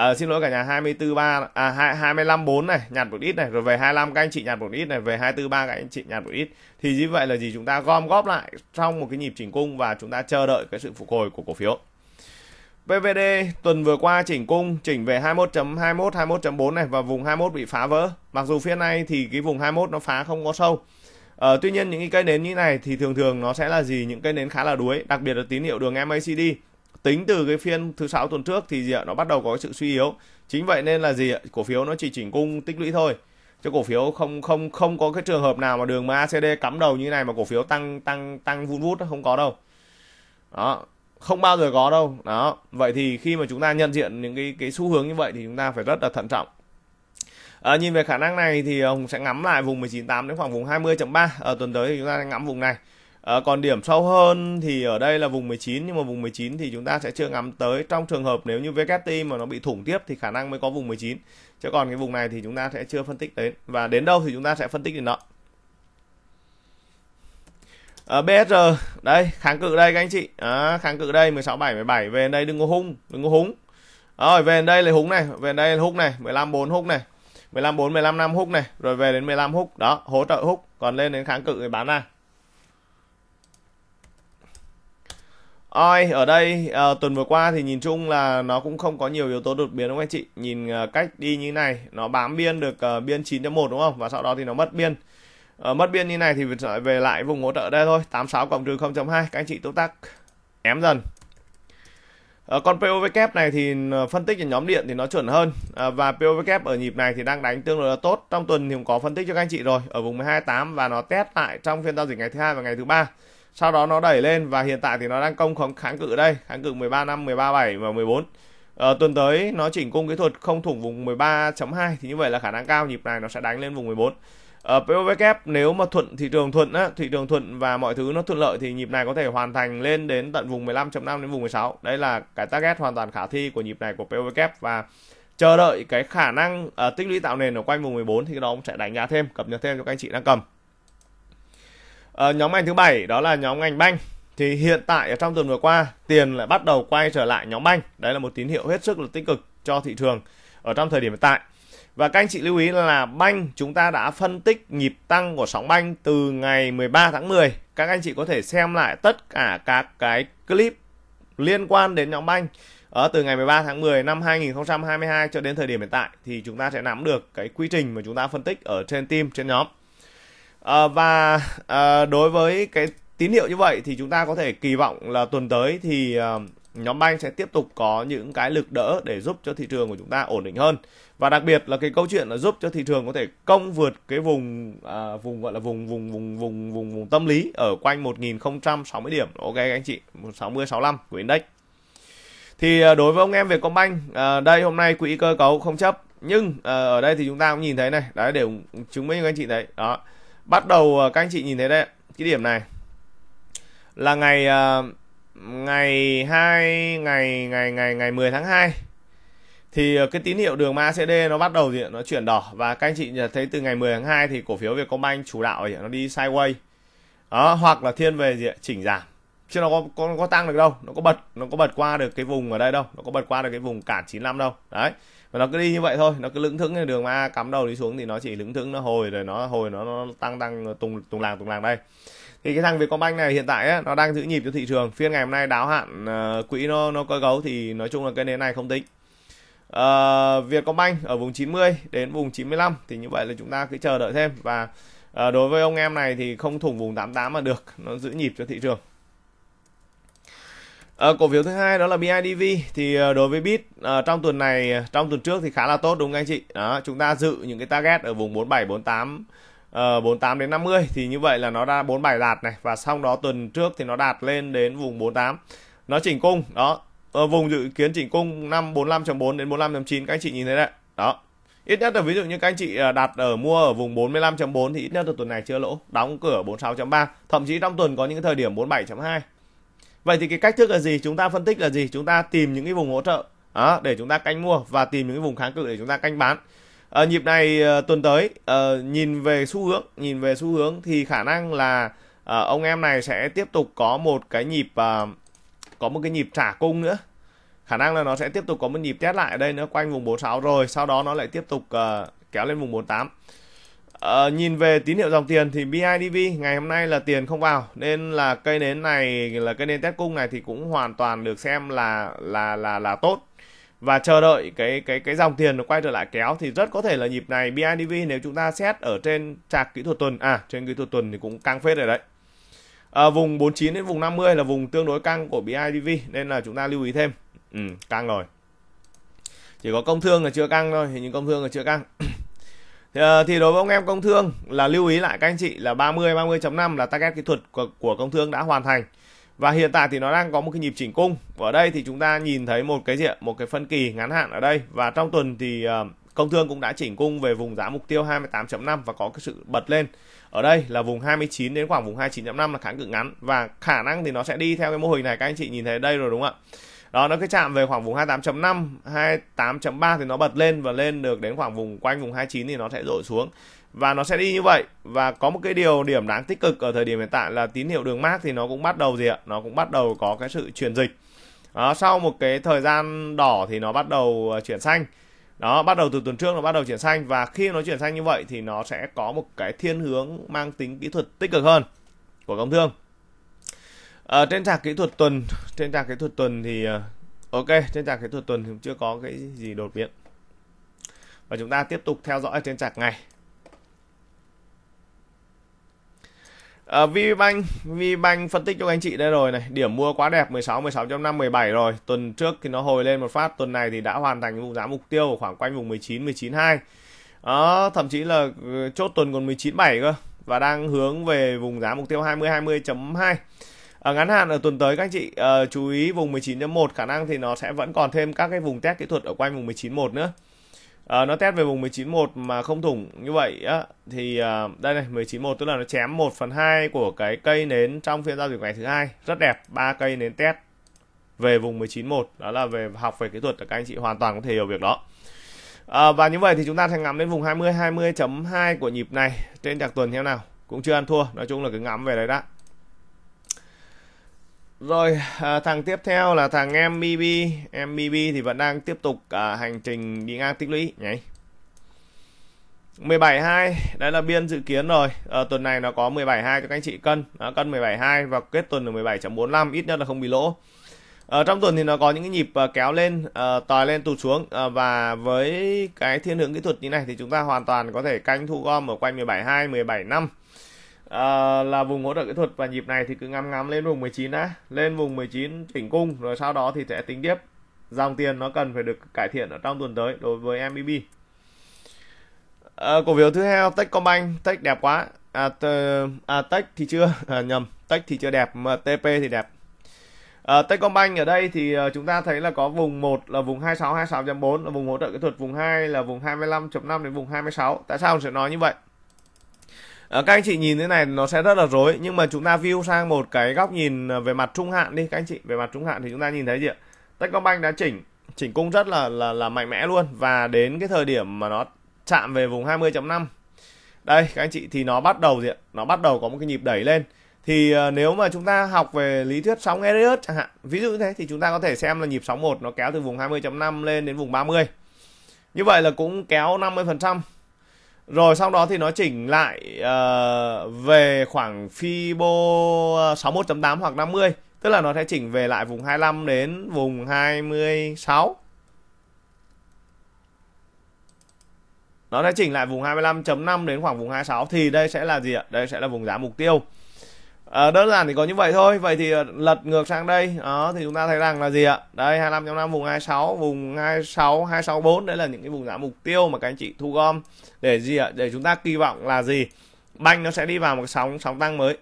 à, xin lỗi cả nhà 24 3 à 25 4 này nhặt một ít này rồi về 25 các anh chị nhặt một ít này về 24 3 các anh chị nhặt một ít thì như vậy là gì chúng ta gom góp lại trong một cái nhịp chỉnh cung và chúng ta chờ đợi cái sự phục hồi của cổ phiếu PVD tuần vừa qua chỉnh cung chỉnh về 21.21 21.4 này và vùng 21 bị phá vỡ mặc dù phía nay thì cái vùng 21 nó phá không có sâu Ờ, tuy nhiên những cái cây nến như này thì thường thường nó sẽ là gì những cây nến khá là đuối đặc biệt là tín hiệu đường MACD tính từ cái phiên thứ sáu tuần trước thì gì ạ nó bắt đầu có sự suy yếu chính vậy nên là gì ạ cổ phiếu nó chỉ chỉnh cung tích lũy thôi chứ cổ phiếu không không không có cái trường hợp nào mà đường mà ACD cắm đầu như này mà cổ phiếu tăng tăng tăng vun vút không có đâu đó không bao giờ có đâu đó vậy thì khi mà chúng ta nhận diện những cái cái xu hướng như vậy thì chúng ta phải rất là thận trọng À, nhìn về khả năng này thì Hùng sẽ ngắm lại vùng 19.8 đến khoảng vùng 20.3 ở tuần tới thì chúng ta ngắm vùng này À, còn điểm sâu hơn thì ở đây là vùng 19 nhưng mà vùng 19 thì chúng ta sẽ chưa ngắm tới trong trường hợp nếu như WTI mà nó bị thủng tiếp thì khả năng mới có vùng 19 chứ còn cái vùng này thì chúng ta sẽ chưa phân tích đến và đến đâu thì chúng ta sẽ phân tích đến đó à, ờ, BSR đây kháng cự đây các anh chị à, kháng cự đây 16717 về đây đừng có hung đừng có húng rồi về đây là húng này về đây là húc này 154 húc này 154 155 húc này rồi về đến 15 húc đó hỗ trợ húc còn lên đến kháng cự thì bán ra Oi, ở đây à, tuần vừa qua thì nhìn chung là nó cũng không có nhiều yếu tố đột biến đúng không anh chị? Nhìn à, cách đi như này, nó bám biên được à, biên 9.1 đúng không? Và sau đó thì nó mất biên. À, mất biên như này thì về lại vùng hỗ trợ đây thôi, 86 cộng trừ 0.2, các anh chị túc tắc ém dần. À, con POVK này thì phân tích ở nhóm điện thì nó chuẩn hơn à, và POVK ở nhịp này thì đang đánh tương đối là tốt. Trong tuần thì cũng có phân tích cho các anh chị rồi, ở vùng 128 và nó test lại trong phiên giao dịch ngày thứ hai và ngày thứ ba sau đó nó đẩy lên và hiện tại thì nó đang công kháng kháng cự đây kháng cự 13 năm 13 7 và 14 ờ, tuần tới nó chỉnh cung kỹ thuật không thủng vùng 13.2 thì như vậy là khả năng cao nhịp này nó sẽ đánh lên vùng 14 ở POVK nếu mà thuận thị trường thuận á, thị trường thuận và mọi thứ nó thuận lợi thì nhịp này có thể hoàn thành lên đến tận vùng 15.5 đến vùng 16. Đấy là cái target hoàn toàn khả thi của nhịp này của POVK và chờ đợi cái khả năng uh, tích lũy tạo nền ở quanh vùng 14 thì nó cũng sẽ đánh giá thêm, cập nhật thêm cho các anh chị đang cầm à, nhóm ngành thứ bảy đó là nhóm ngành banh thì hiện tại ở trong tuần vừa qua tiền lại bắt đầu quay trở lại nhóm banh đấy là một tín hiệu hết sức là tích cực cho thị trường ở trong thời điểm hiện tại và các anh chị lưu ý là banh chúng ta đã phân tích nhịp tăng của sóng banh từ ngày 13 tháng 10 các anh chị có thể xem lại tất cả các cái clip liên quan đến nhóm banh ở từ ngày 13 tháng 10 năm 2022 cho đến thời điểm hiện tại thì chúng ta sẽ nắm được cái quy trình mà chúng ta phân tích ở trên team trên nhóm à, và à, đối với cái tín hiệu như vậy thì chúng ta có thể kỳ vọng là tuần tới thì à, nhóm banh sẽ tiếp tục có những cái lực đỡ để giúp cho thị trường của chúng ta ổn định hơn và đặc biệt là cái câu chuyện là giúp cho thị trường có thể công vượt cái vùng à, vùng gọi là vùng vùng vùng vùng vùng vùng tâm lý ở quanh 1060 điểm ok anh chị 60 65 của index thì à, đối với ông em về Combank à, đây hôm nay quỹ cơ cấu không chấp nhưng à, ở đây thì chúng ta cũng nhìn thấy này đấy để chứng minh cho anh chị thấy đó bắt đầu ờ, các anh chị nhìn thấy đấy cái điểm này là ngày ờ, ngày 2 ngày ngày ngày ngày 10 tháng 2 thì ờ, cái tín hiệu đường MACD nó bắt đầu thì nó chuyển đỏ và các anh chị thấy từ ngày 10 tháng 2 thì cổ phiếu Vietcombank chủ đạo thì nó đi sideways đó, hoặc là thiên về gì chỉnh giảm chứ nó có, có có tăng được đâu nó có bật nó có bật qua được cái vùng ở đây đâu nó có bật qua được cái vùng cản 95 đâu đấy và nó cứ đi như vậy thôi nó cứ lững thững đường ma cắm đầu đi xuống thì nó chỉ lững thững nó hồi rồi nó hồi nó, nó tăng tăng tùng tùng làng tùng làng đây thì cái thằng Vietcombank này hiện tại ấy, nó đang giữ nhịp cho thị trường phiên ngày hôm nay đáo hạn ờ, quỹ nó nó coi gấu thì nói chung là cái nến này không tính uh, Vietcombank ở vùng 90 đến vùng 95 thì như vậy là chúng ta cứ chờ đợi thêm và uh, đối với ông em này thì không thủng vùng 88 mà được nó giữ nhịp cho thị trường À, cổ phiếu thứ hai đó là BIDV thì ờ, đối với BIT à, trong tuần này trong tuần trước thì khá là tốt đúng không anh chị? Đó, chúng ta dự những cái target ở vùng 47 48 uh, 48 đến 50 thì như vậy là nó đã 47 đạt này và sau đó tuần trước thì nó đạt lên đến vùng 48. Nó chỉnh cung đó. Ở vùng dự kiến chỉnh cung 5 45.4 đến 45.9 các anh chị nhìn thấy đấy. Đó. Ít nhất là ví dụ như các anh chị đặt ở mua ở vùng 45.4 thì ít nhất là tuần này chưa lỗ, đóng cửa 46.3, thậm chí trong tuần có những thời điểm 47.2 vậy thì cái cách thức là gì chúng ta phân tích là gì chúng ta tìm những cái vùng hỗ trợ đó, để chúng ta canh mua và tìm những cái vùng kháng cự để chúng ta canh bán à, nhịp này ờ, tuần tới à, nhìn về xu hướng nhìn về xu hướng thì khả năng là à, ông em này sẽ tiếp tục có một cái nhịp à, có một cái nhịp trả cung nữa khả năng là nó sẽ tiếp tục có một nhịp test lại ở đây nữa quanh vùng 46 rồi sau đó nó lại tiếp tục uh, kéo lên vùng 48 À, nhìn về tín hiệu dòng tiền thì BIDV ngày hôm nay là tiền không vào nên là cây nến này là cây nến test cung này thì cũng hoàn toàn được xem là là là là tốt và chờ đợi cái cái cái dòng tiền nó quay trở lại kéo thì rất có thể là nhịp này BIDV nếu chúng ta xét ở trên chạc kỹ thuật tuần à trên kỹ thuật tuần thì cũng căng phết rồi đấy à, vùng 49 đến vùng 50 là vùng tương đối căng của BIDV nên là chúng ta lưu ý thêm ừ, căng rồi chỉ có công thương là chưa căng thôi hình như công thương là chưa căng Ờ, thì, đối với ông em công thương là lưu ý lại các anh chị là 30 30.5 là target kỹ thuật của, của công thương đã hoàn thành và hiện tại thì nó đang có một cái nhịp chỉnh cung ở đây thì chúng ta nhìn thấy một cái diện một cái phân kỳ ngắn hạn ở đây và trong tuần thì ờ, công thương cũng đã chỉnh cung về vùng giá mục tiêu 28.5 và có cái sự bật lên ở đây là vùng 29 đến khoảng vùng 29.5 là kháng cự ngắn và khả năng thì nó sẽ đi theo cái mô hình này các anh chị nhìn thấy đây rồi đúng không ạ đó nó cứ chạm về khoảng vùng 28.5 28.3 thì nó bật lên và lên được đến khoảng vùng quanh vùng 29 thì nó sẽ dội xuống và nó sẽ đi như vậy và có một cái điều điểm đáng tích cực ở thời điểm hiện tại là tín hiệu đường mát thì nó cũng bắt đầu gì ạ nó cũng bắt đầu có cái sự chuyển dịch đó, sau một cái thời gian đỏ thì nó bắt đầu à, chuyển xanh đó bắt đầu từ tuần trước nó bắt đầu chuyển xanh và khi nó chuyển xanh như vậy thì nó sẽ có một cái thiên hướng mang tính kỹ thuật tích cực hơn của công thương à, trên trạc kỹ thuật tuần trên trạc kỹ thuật tuần thì ờ, ok trên trạc kỹ thuật tuần thì chưa có cái gì đột biến và chúng ta tiếp tục theo dõi trên trạc ngày À, ờ, VBank, VBank phân tích cho anh chị đây rồi này, điểm mua quá đẹp 16, 16.5, 17 rồi. Tuần trước thì nó hồi lên một phát, tuần này thì đã hoàn thành vùng giá mục tiêu khoảng quanh vùng 19, 19.2. Đó, thậm chí là ừ, chốt tuần còn 19.7 cơ và đang hướng về vùng giá mục tiêu 20, 20.2. À, ngắn hạn ở tuần tới các anh chị uh, chú ý vùng 19.1 khả năng thì nó sẽ vẫn còn thêm các cái vùng test kỹ thuật ở quanh vùng 19.1 nữa. À, nó test về vùng 19.1 mà không thủng như vậy á, thì à, đây này 19.1 tức là nó chém 1 phần 2 của cái cây nến trong phiên giao dịch ngày thứ hai rất đẹp ba cây nến test về vùng 19.1 đó là về học về kỹ thuật các anh chị hoàn toàn có thể hiểu việc đó à, và như vậy thì chúng ta sẽ ngắm đến vùng 20 20.2 của nhịp này trên đặc tuần theo nào cũng chưa ăn thua nói chung là cứ ngắm về đấy đã rồi, à, thằng tiếp theo là thằng em Mibi. Em Mibi thì vẫn đang tiếp tục à, hành trình đi ngang tích lũy nhỉ. 172, đấy là biên dự kiến rồi. À, tuần này nó có 172 cho các anh chị cân, à, cân 172 và kết tuần là 17.45 ít nhất là không bị lỗ. À, trong tuần thì nó có những cái nhịp ờ, kéo lên, à, tòi lên tụt xuống và với cái thiên hướng kỹ thuật như này thì chúng ta hoàn toàn có thể canh thu gom ở quanh 172, 17 năm À, là vùng hỗ trợ kỹ thuật và nhịp này thì cứ ngắm ngắm lên vùng 19 đã lên vùng 19 chỉnh cung rồi sau đó thì sẽ tính tiếp dòng tiền nó cần phải được cải thiện ở trong tuần tới đối với MBB à, ờ, cổ phiếu thứ hai Techcombank Tech đẹp quá à, t, à Tech thì chưa à, nhầm Tech thì chưa đẹp mà TP thì đẹp à, ờ, Techcombank ở đây thì ờ, chúng ta thấy là có vùng 1 là vùng 26 26.4 là vùng hỗ trợ kỹ thuật vùng 2 là vùng 25.5 đến vùng 26 tại sao mình sẽ nói như vậy Ờ, các anh chị nhìn thế này nó sẽ rất là rối nhưng mà chúng ta view sang một cái góc nhìn ờ, về mặt trung hạn đi các anh chị về mặt trung hạn thì chúng ta nhìn thấy gì ạ Techcombank đã chỉnh chỉnh cung rất là là là mạnh mẽ luôn và đến cái thời điểm mà nó chạm về vùng 20.5 đây các anh chị thì nó bắt đầu gì ạ nó bắt đầu có một cái nhịp đẩy lên thì uh, nếu mà chúng ta học về lý thuyết sóng Elliott chẳng hạn ví dụ như thế thì chúng ta có thể xem là nhịp sóng 1 nó kéo từ vùng 20.5 lên đến vùng 30 như vậy là cũng kéo 50% rồi sau đó thì nó chỉnh lại uh, về khoảng Fibo 61.8 ờ, hoặc 50 tức là nó sẽ chỉnh về lại vùng 25 đến vùng 26 nó sẽ chỉnh lại vùng 25.5 đến khoảng vùng 26 thì đây sẽ là gì ạ đây sẽ là vùng giá mục tiêu À, đơn giản thì có như vậy thôi vậy thì ờ, lật ngược sang đây đó thì chúng ta thấy rằng là gì ạ đây 25.5 vùng 26 vùng 26 264 đấy là những cái vùng giá mục tiêu mà các anh chị thu gom để gì ạ để chúng ta kỳ vọng là gì banh nó sẽ đi vào một sóng sóng tăng mới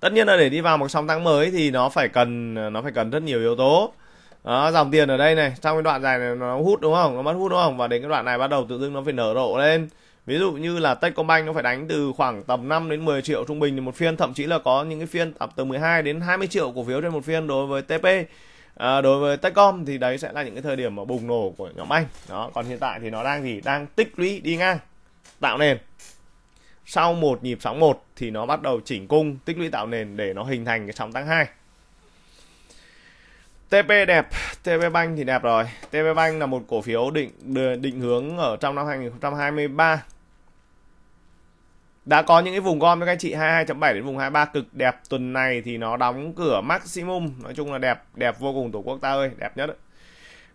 tất nhiên là để đi vào một sóng tăng mới thì nó phải cần ờ, nó phải cần rất nhiều yếu tố đó, dòng tiền ở đây này trong cái đoạn dài này nó hút đúng không nó mất hút đúng không và đến cái đoạn này bắt đầu tự dưng nó phải nở rộ lên ví dụ như là Techcombank nó phải đánh từ khoảng tầm 5 đến 10 triệu trung bình thì một phiên thậm chí là có những cái phiên tập từ 12 đến 20 triệu cổ phiếu trên một phiên đối với TP à, đối với Techcom thì đấy sẽ là những cái thời điểm mà bùng nổ của nhóm anh đó còn hiện tại thì nó đang gì đang tích lũy đi ngang tạo nền sau một nhịp sóng một thì nó bắt đầu chỉnh cung tích lũy tạo nền để nó hình thành cái sóng tăng hai TP đẹp, TP Bank thì đẹp rồi. TP Bank là một cổ phiếu định định hướng ở trong năm 2023 đã có những cái vùng gom cho các anh chị 22.7 đến vùng 23 cực đẹp tuần này thì nó đóng cửa maximum nói chung là đẹp đẹp vô cùng tổ quốc ta ơi đẹp nhất đấy.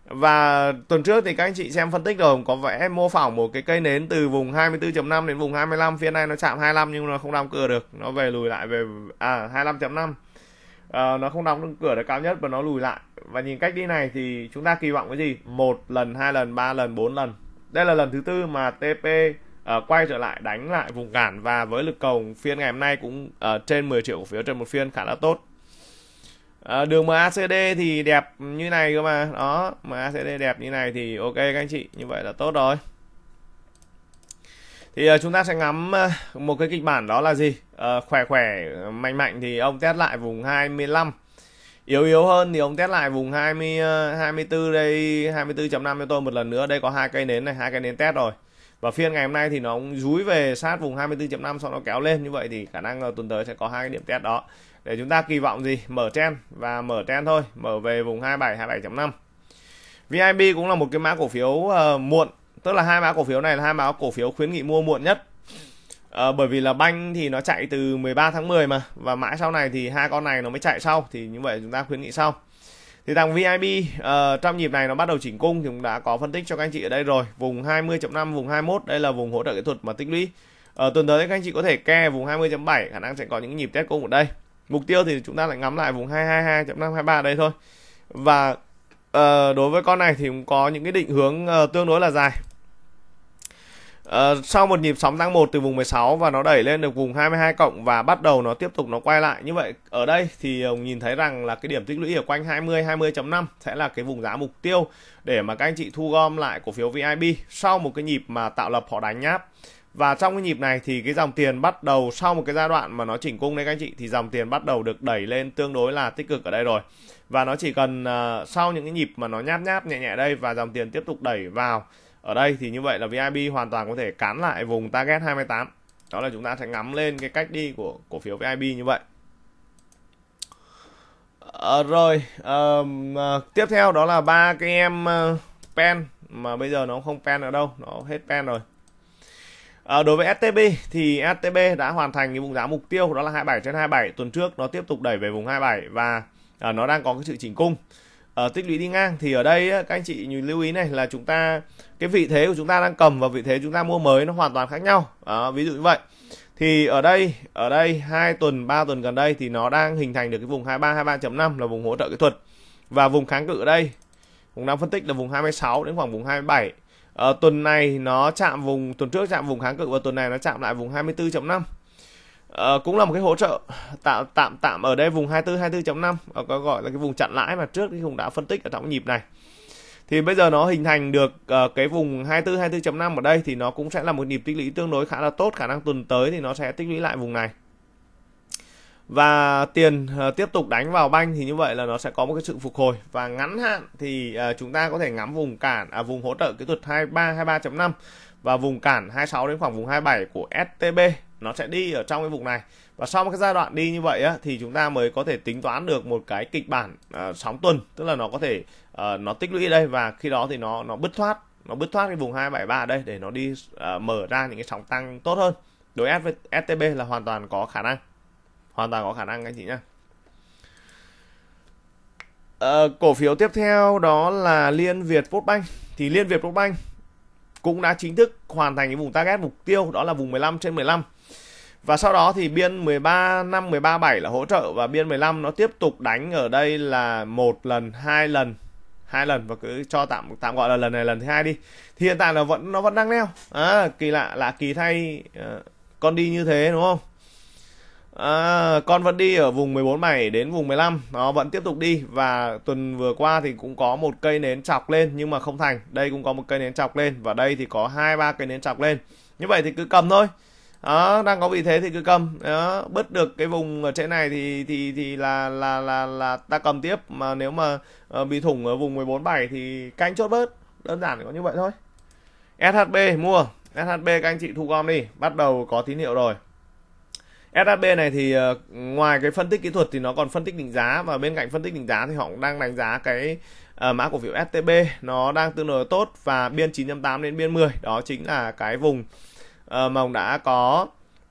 và tuần trước thì các anh chị xem phân tích rồi có vẽ mô phỏng một cái cây nến từ vùng 24.5 đến vùng 25 phía này nó chạm 25 nhưng nó không đóng cửa được nó về lùi lại về à 25.5 à, ờ, nó không đóng được cửa được cao nhất và nó lùi lại và nhìn cách đi này thì chúng ta kỳ vọng cái gì một lần hai lần ba lần bốn lần đây là lần thứ tư mà TP Ờ, quay trở lại đánh lại vùng cản và với lực cầu phiên ngày hôm nay cũng uh, trên 10 triệu cổ phiếu trên một phiên khá là tốt uh, đường MACD thì đẹp như này cơ mà đó MACD đẹp như này thì ok các anh chị như vậy là tốt rồi thì uh, chúng ta sẽ ngắm uh, một cái kịch bản đó là gì uh, khỏe khỏe mạnh mạnh thì ông test lại vùng 25 yếu yếu hơn thì ông test lại vùng 20 uh, 24 đây 24.5 cho tôi một lần nữa đây có hai cây nến này hai cây nến test rồi và phiên ngày hôm nay thì nó cũng rúi về sát vùng 24.5 sau đó kéo lên như vậy thì khả năng là tuần tới sẽ có hai cái điểm test đó để chúng ta kỳ vọng gì mở trend và mở trend thôi mở về vùng 27 27.5 VIB cũng là một cái mã cổ phiếu uh, muộn tức là hai mã cổ phiếu này là hai mã cổ phiếu khuyến nghị mua muộn nhất à, bởi vì là banh thì nó chạy từ 13 tháng 10 mà và mãi sau này thì hai con này nó mới chạy sau thì như vậy chúng ta khuyến nghị sau thì thằng VIP uh, ờ, trong nhịp này nó bắt đầu chỉnh cung thì cũng đã có phân tích cho các anh chị ở đây rồi vùng 20.5 vùng 21 đây là vùng hỗ trợ kỹ thuật mà tích lũy ở ờ, tuần tới các anh chị có thể ke vùng 20.7 khả năng sẽ có những nhịp test cung ở đây mục tiêu thì chúng ta lại ngắm lại vùng 222.523 đây thôi và uh, đối với con này thì cũng có những cái định hướng uh, tương đối là dài À, sau một nhịp sóng tăng 1 từ vùng 16 và nó đẩy lên được vùng 22 cộng và bắt đầu nó tiếp tục nó quay lại. Như vậy ở đây thì ờ, ông nhìn thấy rằng là cái điểm tích lũy ở quanh 20 20.5 sẽ là cái vùng giá mục tiêu để mà các anh chị thu gom lại cổ phiếu VIB sau một cái nhịp mà tạo lập họ đánh nháp. Và trong cái nhịp này thì cái dòng tiền bắt đầu sau một cái giai đoạn mà nó chỉnh cung đấy các anh chị thì dòng tiền bắt đầu được đẩy lên tương đối là tích cực ở đây rồi. Và nó chỉ cần uh, sau những cái nhịp mà nó nháp nháp nhẹ nhẹ đây và dòng tiền tiếp tục đẩy vào ở đây thì như vậy là VIP hoàn toàn có thể cắn lại vùng target 28 đó là chúng ta sẽ ngắm lên cái cách đi của cổ phiếu VIP như vậy à, rồi um, à, tiếp theo đó là ba cái em uh, pen mà bây giờ nó không pen ở đâu nó hết pen rồi À, đối với STB thì STB đã hoàn thành cái vùng giá mục tiêu đó là 27 trên 27 tuần trước nó tiếp tục đẩy về vùng 27 và à, nó đang có cái sự chỉnh cung ở ờ, tích lũy đi ngang thì ở đây các anh chị lưu ý này là chúng ta cái vị thế của chúng ta đang cầm và vị thế chúng ta mua mới nó hoàn toàn khác nhau à, ví dụ như vậy thì ở đây ở đây hai tuần 3 tuần gần đây thì nó đang hình thành được cái vùng 23 23.5 là vùng hỗ trợ kỹ thuật và vùng kháng cự ở đây cũng đang phân tích là vùng 26 đến khoảng vùng 27 ở ờ, tuần này nó chạm vùng tuần trước chạm vùng kháng cự và tuần này nó chạm lại vùng 24.5 Ờ, cũng là một cái hỗ trợ tạm tạm tạm ở đây vùng 24 24.5 uh, có gọi là cái vùng chặn lãi mà trước thì cũng đã phân tích ở trong nhịp này thì bây giờ nó hình thành được uh, cái vùng 24 24.5 ở đây thì nó cũng sẽ là một nhịp tích lũy tương đối khá là tốt khả năng tuần tới thì nó sẽ tích lũy lại vùng này và tiền uh, tiếp tục đánh vào banh thì như vậy là nó sẽ có một cái sự phục hồi và ngắn hạn thì uh, chúng ta có thể ngắm vùng cản à, vùng hỗ trợ kỹ thuật 23 23.5 và vùng cản 26 đến khoảng vùng 27 của STB nó sẽ đi ở trong cái vùng này và sau một cái giai đoạn đi như vậy á, thì chúng ta mới có thể tính toán được một cái kịch bản uh, sóng tuần tức là nó có thể uh, nó tích lũy đây và khi đó thì nó nó bứt thoát nó bứt thoát cái vùng 273 ở đây để nó đi uh, mở ra những cái sóng tăng tốt hơn đối S với STB là hoàn toàn có khả năng hoàn toàn có khả năng anh chị nhé uh, ờ, cổ phiếu tiếp theo đó là Liên Việt Postbank thì Liên Việt Postbank cũng đã chính thức hoàn thành cái vùng target mục tiêu đó là vùng 15 trên 15 và sau đó thì biên 13 năm 13 7 là hỗ trợ và biên 15 nó tiếp tục đánh ở đây là một lần, hai lần, hai lần và cứ cho tạm tạm gọi là lần này lần thứ hai đi. Thì hiện tại là vẫn nó vẫn đang leo À, kỳ lạ lạ kỳ thay à, con đi như thế đúng không? À, con vẫn đi ở vùng 14 mày đến vùng 15 nó vẫn tiếp tục đi và tuần vừa qua thì cũng có một cây nến chọc lên nhưng mà không thành đây cũng có một cây nến chọc lên và đây thì có hai ba cây nến chọc lên như vậy thì cứ cầm thôi đó đang có vị thế thì cứ cầm đó bứt được cái vùng ở trên này thì thì thì là là là là ta cầm tiếp mà nếu mà uh, bị thủng ở vùng 147 thì canh chốt bớt đơn giản có như vậy thôi SHB mua SHB các anh chị thu gom đi bắt đầu có tín hiệu rồi SHB này thì uh, ngoài cái phân tích kỹ thuật thì nó còn phân tích định giá và bên cạnh phân tích định giá thì họ cũng đang đánh giá cái uh, mã cổ phiếu STB nó đang tương đối tốt và biên 9.8 đến biên 10 đó chính là cái vùng Ờ, mà ông đã có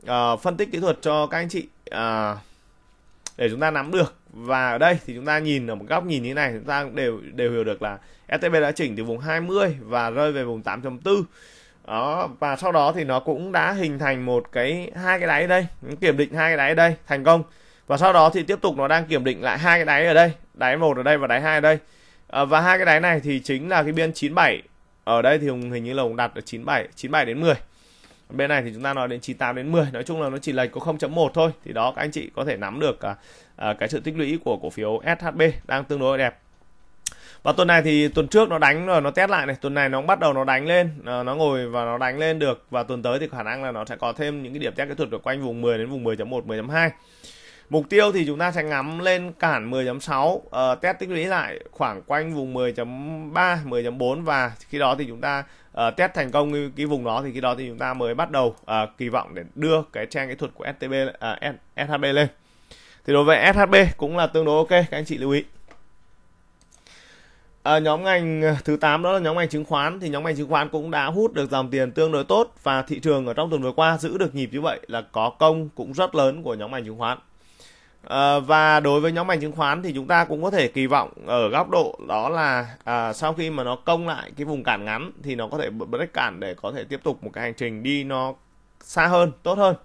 uh, phân tích kỹ thuật cho các anh chị uh, để chúng ta nắm được và ở đây thì chúng ta nhìn ở một góc nhìn như thế này chúng ta đều đều hiểu được là STB đã chỉnh từ vùng 20 và rơi về vùng 8.4 đó và sau đó thì nó cũng đã hình thành một cái hai cái đáy đây kiểm định hai cái đáy đây thành công và sau đó thì tiếp tục nó đang kiểm định lại hai cái đáy ở đây đáy một ở đây và đáy hai ở đây à, và hai cái đáy này thì chính là cái biên 97 ở đây thì hình như là ông đặt ở 97 97 đến 10 bên này thì chúng ta nói đến 98 đến 10 nói chung là nó chỉ lệch có 0.1 thôi thì đó các anh chị có thể nắm được à, à cái sự tích lũy của cổ phiếu SHB đang tương đối đẹp và tuần này thì tuần trước nó đánh rồi nó test lại này tuần này nó bắt đầu nó đánh lên à, nó ngồi và nó đánh lên được và tuần tới thì khả năng là nó sẽ có thêm những cái điểm test kỹ thuật ở quanh vùng 10 đến vùng 10.1 10.2 Mục tiêu thì chúng ta sẽ ngắm lên cản 10.6 uh, ờ, test tích lũy lại khoảng quanh vùng 10.3, 10.4 và khi đó thì chúng ta Ờ, test thành công cái, cái vùng đó thì khi đó thì chúng ta mới bắt đầu uh, kỳ vọng để đưa cái trang kỹ thuật của STB uh, à, SHB lên thì đối với SHB cũng là tương đối ok các anh chị lưu ý À, nhóm ngành à, thứ 8 đó là nhóm ngành chứng khoán thì nhóm ngành chứng khoán cũng đã hút được dòng tiền tương đối tốt và thị trường ở trong tuần vừa qua giữ được nhịp như vậy là có công cũng rất lớn của nhóm ngành chứng khoán Ờ, và đối với nhóm ngành chứng khoán thì chúng ta cũng có thể kỳ vọng ở góc độ đó là à, sau khi mà nó công lại cái vùng cản ngắn thì nó có thể break cản để có thể tiếp tục một cái hành trình đi nó xa hơn, tốt hơn.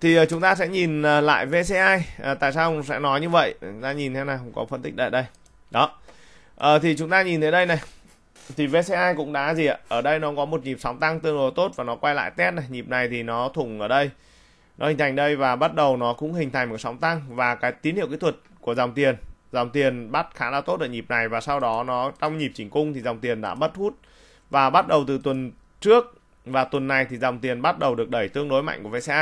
Thì à, chúng ta sẽ nhìn à, lại VCI, à, tại sao ông sẽ nói như vậy? Chúng ta nhìn thế này, có phân tích đây đây. Đó. À, thì chúng ta nhìn thấy đây này. Thì VCI cũng đã gì ạ? Ở đây nó có một nhịp sóng tăng tương đối tốt và nó quay lại test này, nhịp này thì nó thủng ở đây nó hình thành đây và bắt đầu nó cũng hình thành một sóng tăng và cái tín hiệu kỹ thuật của dòng tiền dòng tiền bắt khá là tốt ở nhịp này và sau đó nó trong nhịp chỉnh cung thì dòng tiền đã mất hút và bắt đầu từ tuần trước và tuần này thì dòng tiền bắt đầu được đẩy tương đối mạnh của VCI.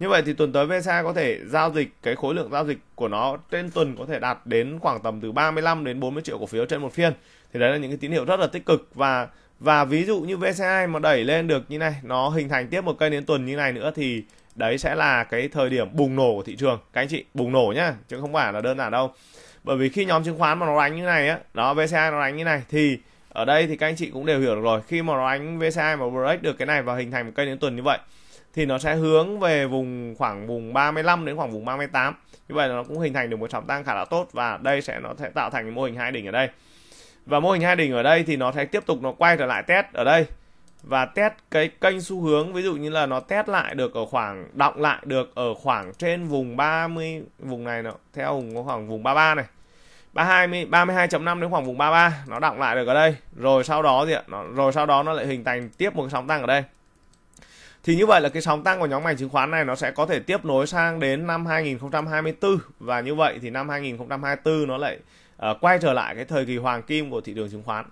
Như vậy thì tuần tới VCI có thể giao dịch cái khối lượng giao dịch của nó trên tuần có thể đạt đến khoảng tầm từ 35 đến 40 triệu cổ phiếu trên một phiên. Thì đấy là những cái tín hiệu rất là tích cực và và ví dụ như VCI mà đẩy lên được như này, nó hình thành tiếp một cây đến tuần như này nữa thì đấy sẽ là cái thời điểm bùng nổ của thị trường các anh chị bùng nổ nhá chứ không phải là đơn giản đâu bởi vì khi nhóm chứng khoán mà nó đánh như này á nó VCI nó đánh như này thì ở đây thì các anh chị cũng đều hiểu được rồi khi mà nó đánh VCI mà break được cái này và hình thành một cây đến tuần như vậy thì nó sẽ hướng về vùng khoảng vùng 35 đến khoảng vùng 38 như vậy là nó cũng hình thành được một sóng tăng khá là tốt và đây sẽ nó sẽ tạo thành mô hình hai đỉnh ở đây và mô hình hai đỉnh ở đây thì nó sẽ tiếp tục nó quay trở lại test ở đây và test cái kênh xu hướng ví dụ như là nó test lại được ở khoảng động lại được ở khoảng trên vùng 30 vùng này nó theo vùng khoảng vùng 33 này 32 32.5 đến khoảng vùng 33 nó động lại được ở đây rồi sau đó gì ạ nó, rồi sau đó nó lại hình thành tiếp một cái sóng tăng ở đây thì như vậy là cái sóng tăng của nhóm ngành chứng khoán này nó sẽ có thể tiếp nối sang đến năm 2024 và như vậy thì năm 2024 nó lại uh, quay trở lại cái thời kỳ hoàng kim của thị trường chứng khoán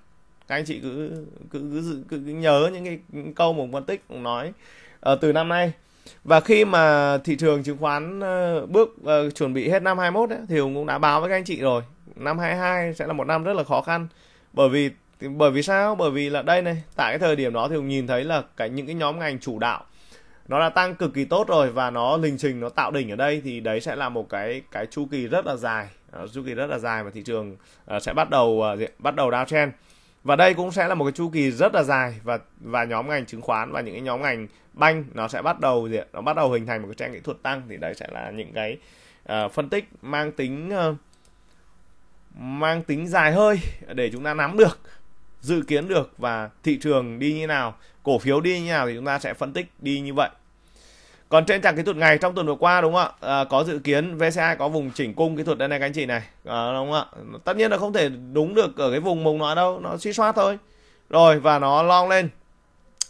các anh chị cứ cứ cứ, cứ, cứ nhớ những cái câu mà phân tích cũng nói uh, từ năm nay và khi mà thị trường chứng khoán uh, bước uh, chuẩn bị hết năm 21 ấy, thì Hùng cũng đã báo với các anh chị rồi năm 22 sẽ là một năm rất là khó khăn bởi vì bởi vì sao bởi vì là đây này tại cái thời điểm đó thì Hùng nhìn thấy là cái những cái nhóm ngành chủ đạo nó đã tăng cực kỳ tốt rồi và nó lịch trình nó tạo đỉnh ở đây thì đấy sẽ là một cái cái chu kỳ rất là dài uh, chu kỳ rất là dài mà thị trường uh, sẽ bắt đầu uh, bắt đầu downtrend trend và đây cũng sẽ là một cái chu kỳ rất là dài và và nhóm ngành chứng khoán và những cái nhóm ngành banh nó sẽ bắt đầu gì nó bắt đầu hình thành một cái trang kỹ thuật tăng thì đấy sẽ là những cái uh, phân tích mang tính uh, mang tính dài hơi để chúng ta nắm được dự kiến được và thị trường đi như nào cổ phiếu đi như nào thì chúng ta sẽ phân tích đi như vậy còn trên trang kỹ thuật ngày trong tuần vừa qua đúng không ạ à, có dự kiến VCI có vùng chỉnh cung kỹ thuật đây này các anh chị này à, đúng không ạ tất nhiên là không thể đúng được ở cái vùng mùng nọ đâu nó suy soát thôi rồi và nó long lên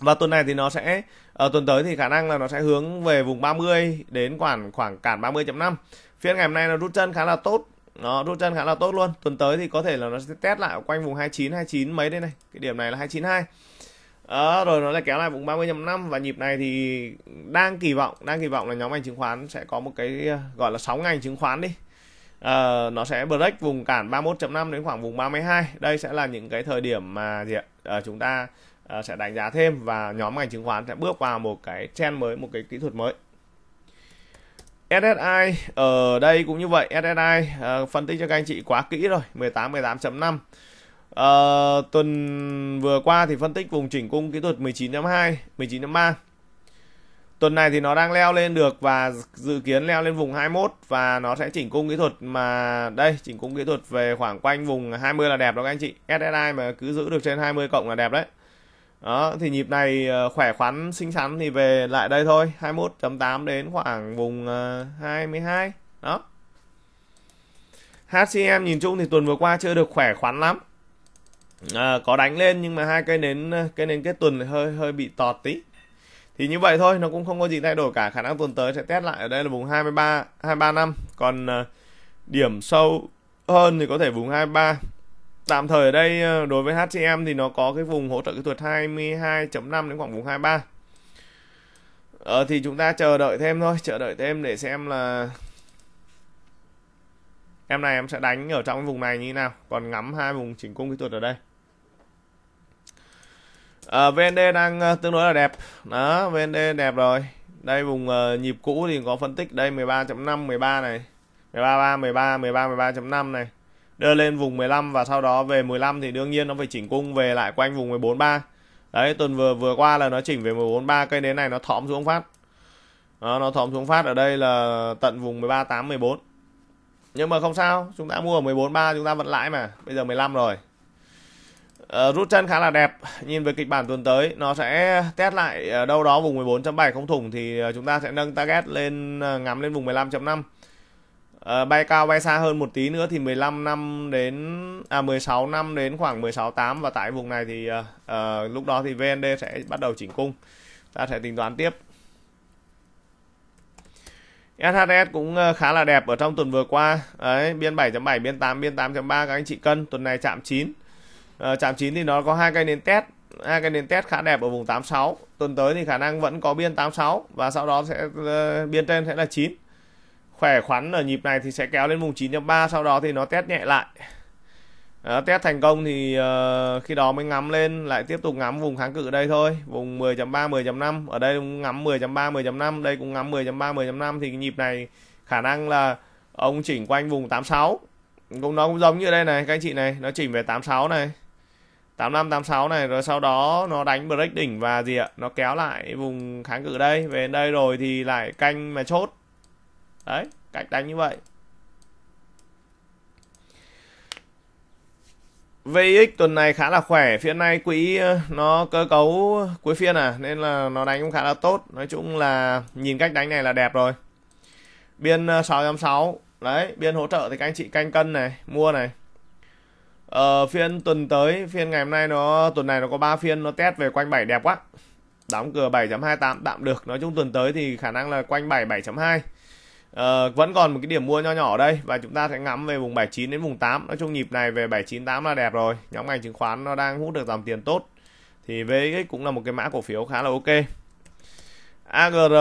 và tuần này thì nó sẽ ở ờ, tuần tới thì khả năng là nó sẽ hướng về vùng 30 đến khoảng khoảng cản 30.5 phiên ngày hôm nay nó rút chân khá là tốt nó rút chân khá là tốt luôn tuần tới thì có thể là nó sẽ test lại quanh vùng 29 29 mấy đây này cái điểm này là 292 đó, ờ, rồi nó lại kéo lại vùng 35 năm và nhịp này thì đang kỳ vọng đang kỳ vọng là nhóm ngành chứng khoán sẽ có một cái ờ, gọi là sóng ngành chứng khoán đi uh, nó sẽ break vùng cản 31.5 đến khoảng vùng 32 đây sẽ là những cái thời điểm mà gì ạ? Uh, chúng ta uh, sẽ đánh giá thêm và nhóm ngành chứng khoán sẽ bước vào một cái trend mới một cái kỹ thuật mới SSI ở đây cũng như vậy SSI uh, phân tích cho các anh chị quá kỹ rồi 18 18.5 À, tuần vừa qua thì phân tích vùng chỉnh cung kỹ thuật 19.2, 19.3. Tuần này thì nó đang leo lên được và dự kiến leo lên vùng 21 và nó sẽ chỉnh cung kỹ thuật mà đây, chỉnh cung kỹ thuật về khoảng quanh vùng 20 là đẹp đó các anh chị. SSI mà cứ giữ được trên 20 cộng là đẹp đấy. Đó, thì nhịp này ờ, khỏe khoắn xinh xắn thì về lại đây thôi, 21.8 đến khoảng vùng 22. Ờ, đó. HCM nhìn chung thì tuần vừa qua chưa được khỏe khoắn lắm à, có đánh lên nhưng mà hai cây nến à, cây nến kết tuần hơi hơi bị tọt tí thì như vậy thôi nó cũng không có gì thay đổi cả khả năng tuần tới sẽ test lại ở đây là vùng 23 23 năm còn à, điểm sâu hơn thì có thể vùng 23 tạm thời ở đây à, đối với HCM thì nó có cái vùng hỗ trợ kỹ thuật 22.5 đến khoảng vùng 23 ờ, thì chúng ta chờ đợi thêm thôi chờ đợi thêm để xem là em này em sẽ đánh ở trong vùng này như thế nào còn ngắm hai vùng chỉnh cung kỹ thuật ở đây à, ờ, VND đang ờ, tương đối là đẹp đó VND đẹp rồi đây vùng uh, nhịp cũ thì có phân tích đây 13.5 13 này 13 13 13 13 13.5 này đưa lên vùng 15 và sau đó về 15 thì đương nhiên nó phải chỉnh cung về lại quanh vùng 143 đấy tuần vừa vừa qua là nó chỉnh về 143 cây đến này nó thõm xuống phát đó, nó thõm xuống phát ở đây là tận vùng 138 14 nhưng mà không sao chúng ta mua ở 143 chúng ta vẫn lãi mà bây giờ 15 rồi Ờ, rút chân khá là đẹp nhìn về kịch bản tuần tới nó sẽ test lại ờ, đâu đó vùng 14.7 không thủng thì ờ, chúng ta sẽ nâng target lên ngắm lên vùng 15.5 bay cao bay xa hơn một tí nữa thì 15 năm đến à 16 năm đến khoảng 16.8 và tại vùng này thì uh, lúc đó thì VND sẽ bắt đầu chỉnh cung ta sẽ tính toán tiếp SHS cũng khá là đẹp ở trong tuần vừa qua đấy biên 7.7 biên 8 biên 8.3 các anh chị cân tuần này chạm 9 Ờ, chạm 9 thì nó có hai cây nền test hai cây nền test khá đẹp ở vùng 86 tuần tới thì khả năng vẫn có biên 86 và sau đó sẽ uh, biên trên sẽ là 9 khỏe khoắn ở nhịp này thì sẽ kéo lên vùng 9.3 sau đó thì nó test nhẹ lại đó, ờ, test thành công thì uh, khi đó mới ngắm lên lại tiếp tục ngắm vùng kháng cự ở đây thôi vùng 10.3 10.5 ở đây cũng ngắm 10.3 10.5 đây cũng ngắm 10.3 10.5 thì cái nhịp này khả năng là ông chỉnh quanh vùng 86 cũng nó cũng giống như đây này các anh chị này nó chỉnh về 86 này 8586 này rồi sau đó nó đánh break đỉnh và gì ạ nó kéo lại vùng kháng cự đây về đây rồi thì lại canh mà chốt đấy cách đánh như vậy VX tuần này khá là khỏe phiên nay quỹ ờ, nó cơ cấu cuối phiên à nên là nó đánh cũng khá là tốt nói chung là nhìn cách đánh này là đẹp rồi biên 6.6 ờ, đấy biên hỗ trợ thì các anh chị canh cân này mua này Ờ, phiên tuần tới, phiên ngày hôm nay nó tuần này nó có 3 phiên nó test về quanh 7 đẹp quá. Đóng cửa 7.28 tạm được. Nói chung tuần tới thì khả năng là quanh 7 7.2. Ờ, vẫn còn một cái điểm mua nho nhỏ ở đây và chúng ta sẽ ngắm về vùng 79 đến vùng 8. Nói chung nhịp này về 798 là đẹp rồi. Nhóm ngành chứng khoán nó đang hút được dòng tiền tốt. Thì VX cũng là một cái mã cổ phiếu khá là ok. AGR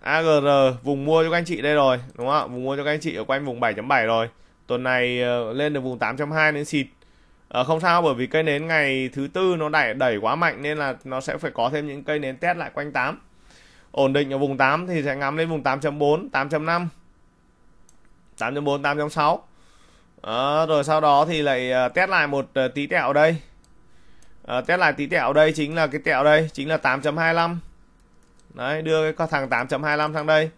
AGR vùng mua cho các anh chị đây rồi, đúng không ạ? Vùng mua cho các anh chị ở quanh vùng 7.7 rồi tuần này ờ, lên được vùng 8.2 nên xịt uh, không sao bởi vì cây nến ngày thứ tư nó đẩy đẩy quá mạnh nên là nó sẽ phải có thêm những cây nến test lại quanh 8 ổn định ở vùng 8 thì sẽ ngắm lên vùng 8.4 8.5 8.4 8.6 đó, rồi sau đó thì lại uh, test lại một uh, tí tẹo đây uh, test lại tí tẹo đây chính là cái tẹo đây chính là 8.25 đấy đưa cái thằng 8.25 sang đây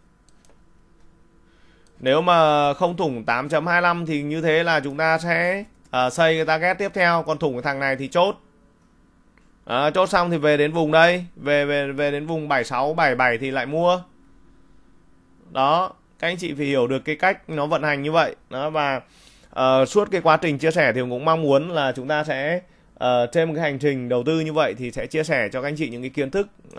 nếu mà không thủng 8.25 thì như thế là chúng ta sẽ uh, xây cái target tiếp theo. Còn thủng cái thằng này thì chốt. À, chốt xong thì về đến vùng đây. Về về về đến vùng 76, 77 thì lại mua. Đó. Các anh chị phải hiểu được cái cách nó vận hành như vậy. Đó và uh, suốt cái quá trình chia sẻ thì cũng mong muốn là chúng ta sẽ uh, ờ, trên một cái hành trình đầu tư như vậy thì sẽ chia sẻ cho các anh chị những cái kiến thức uh,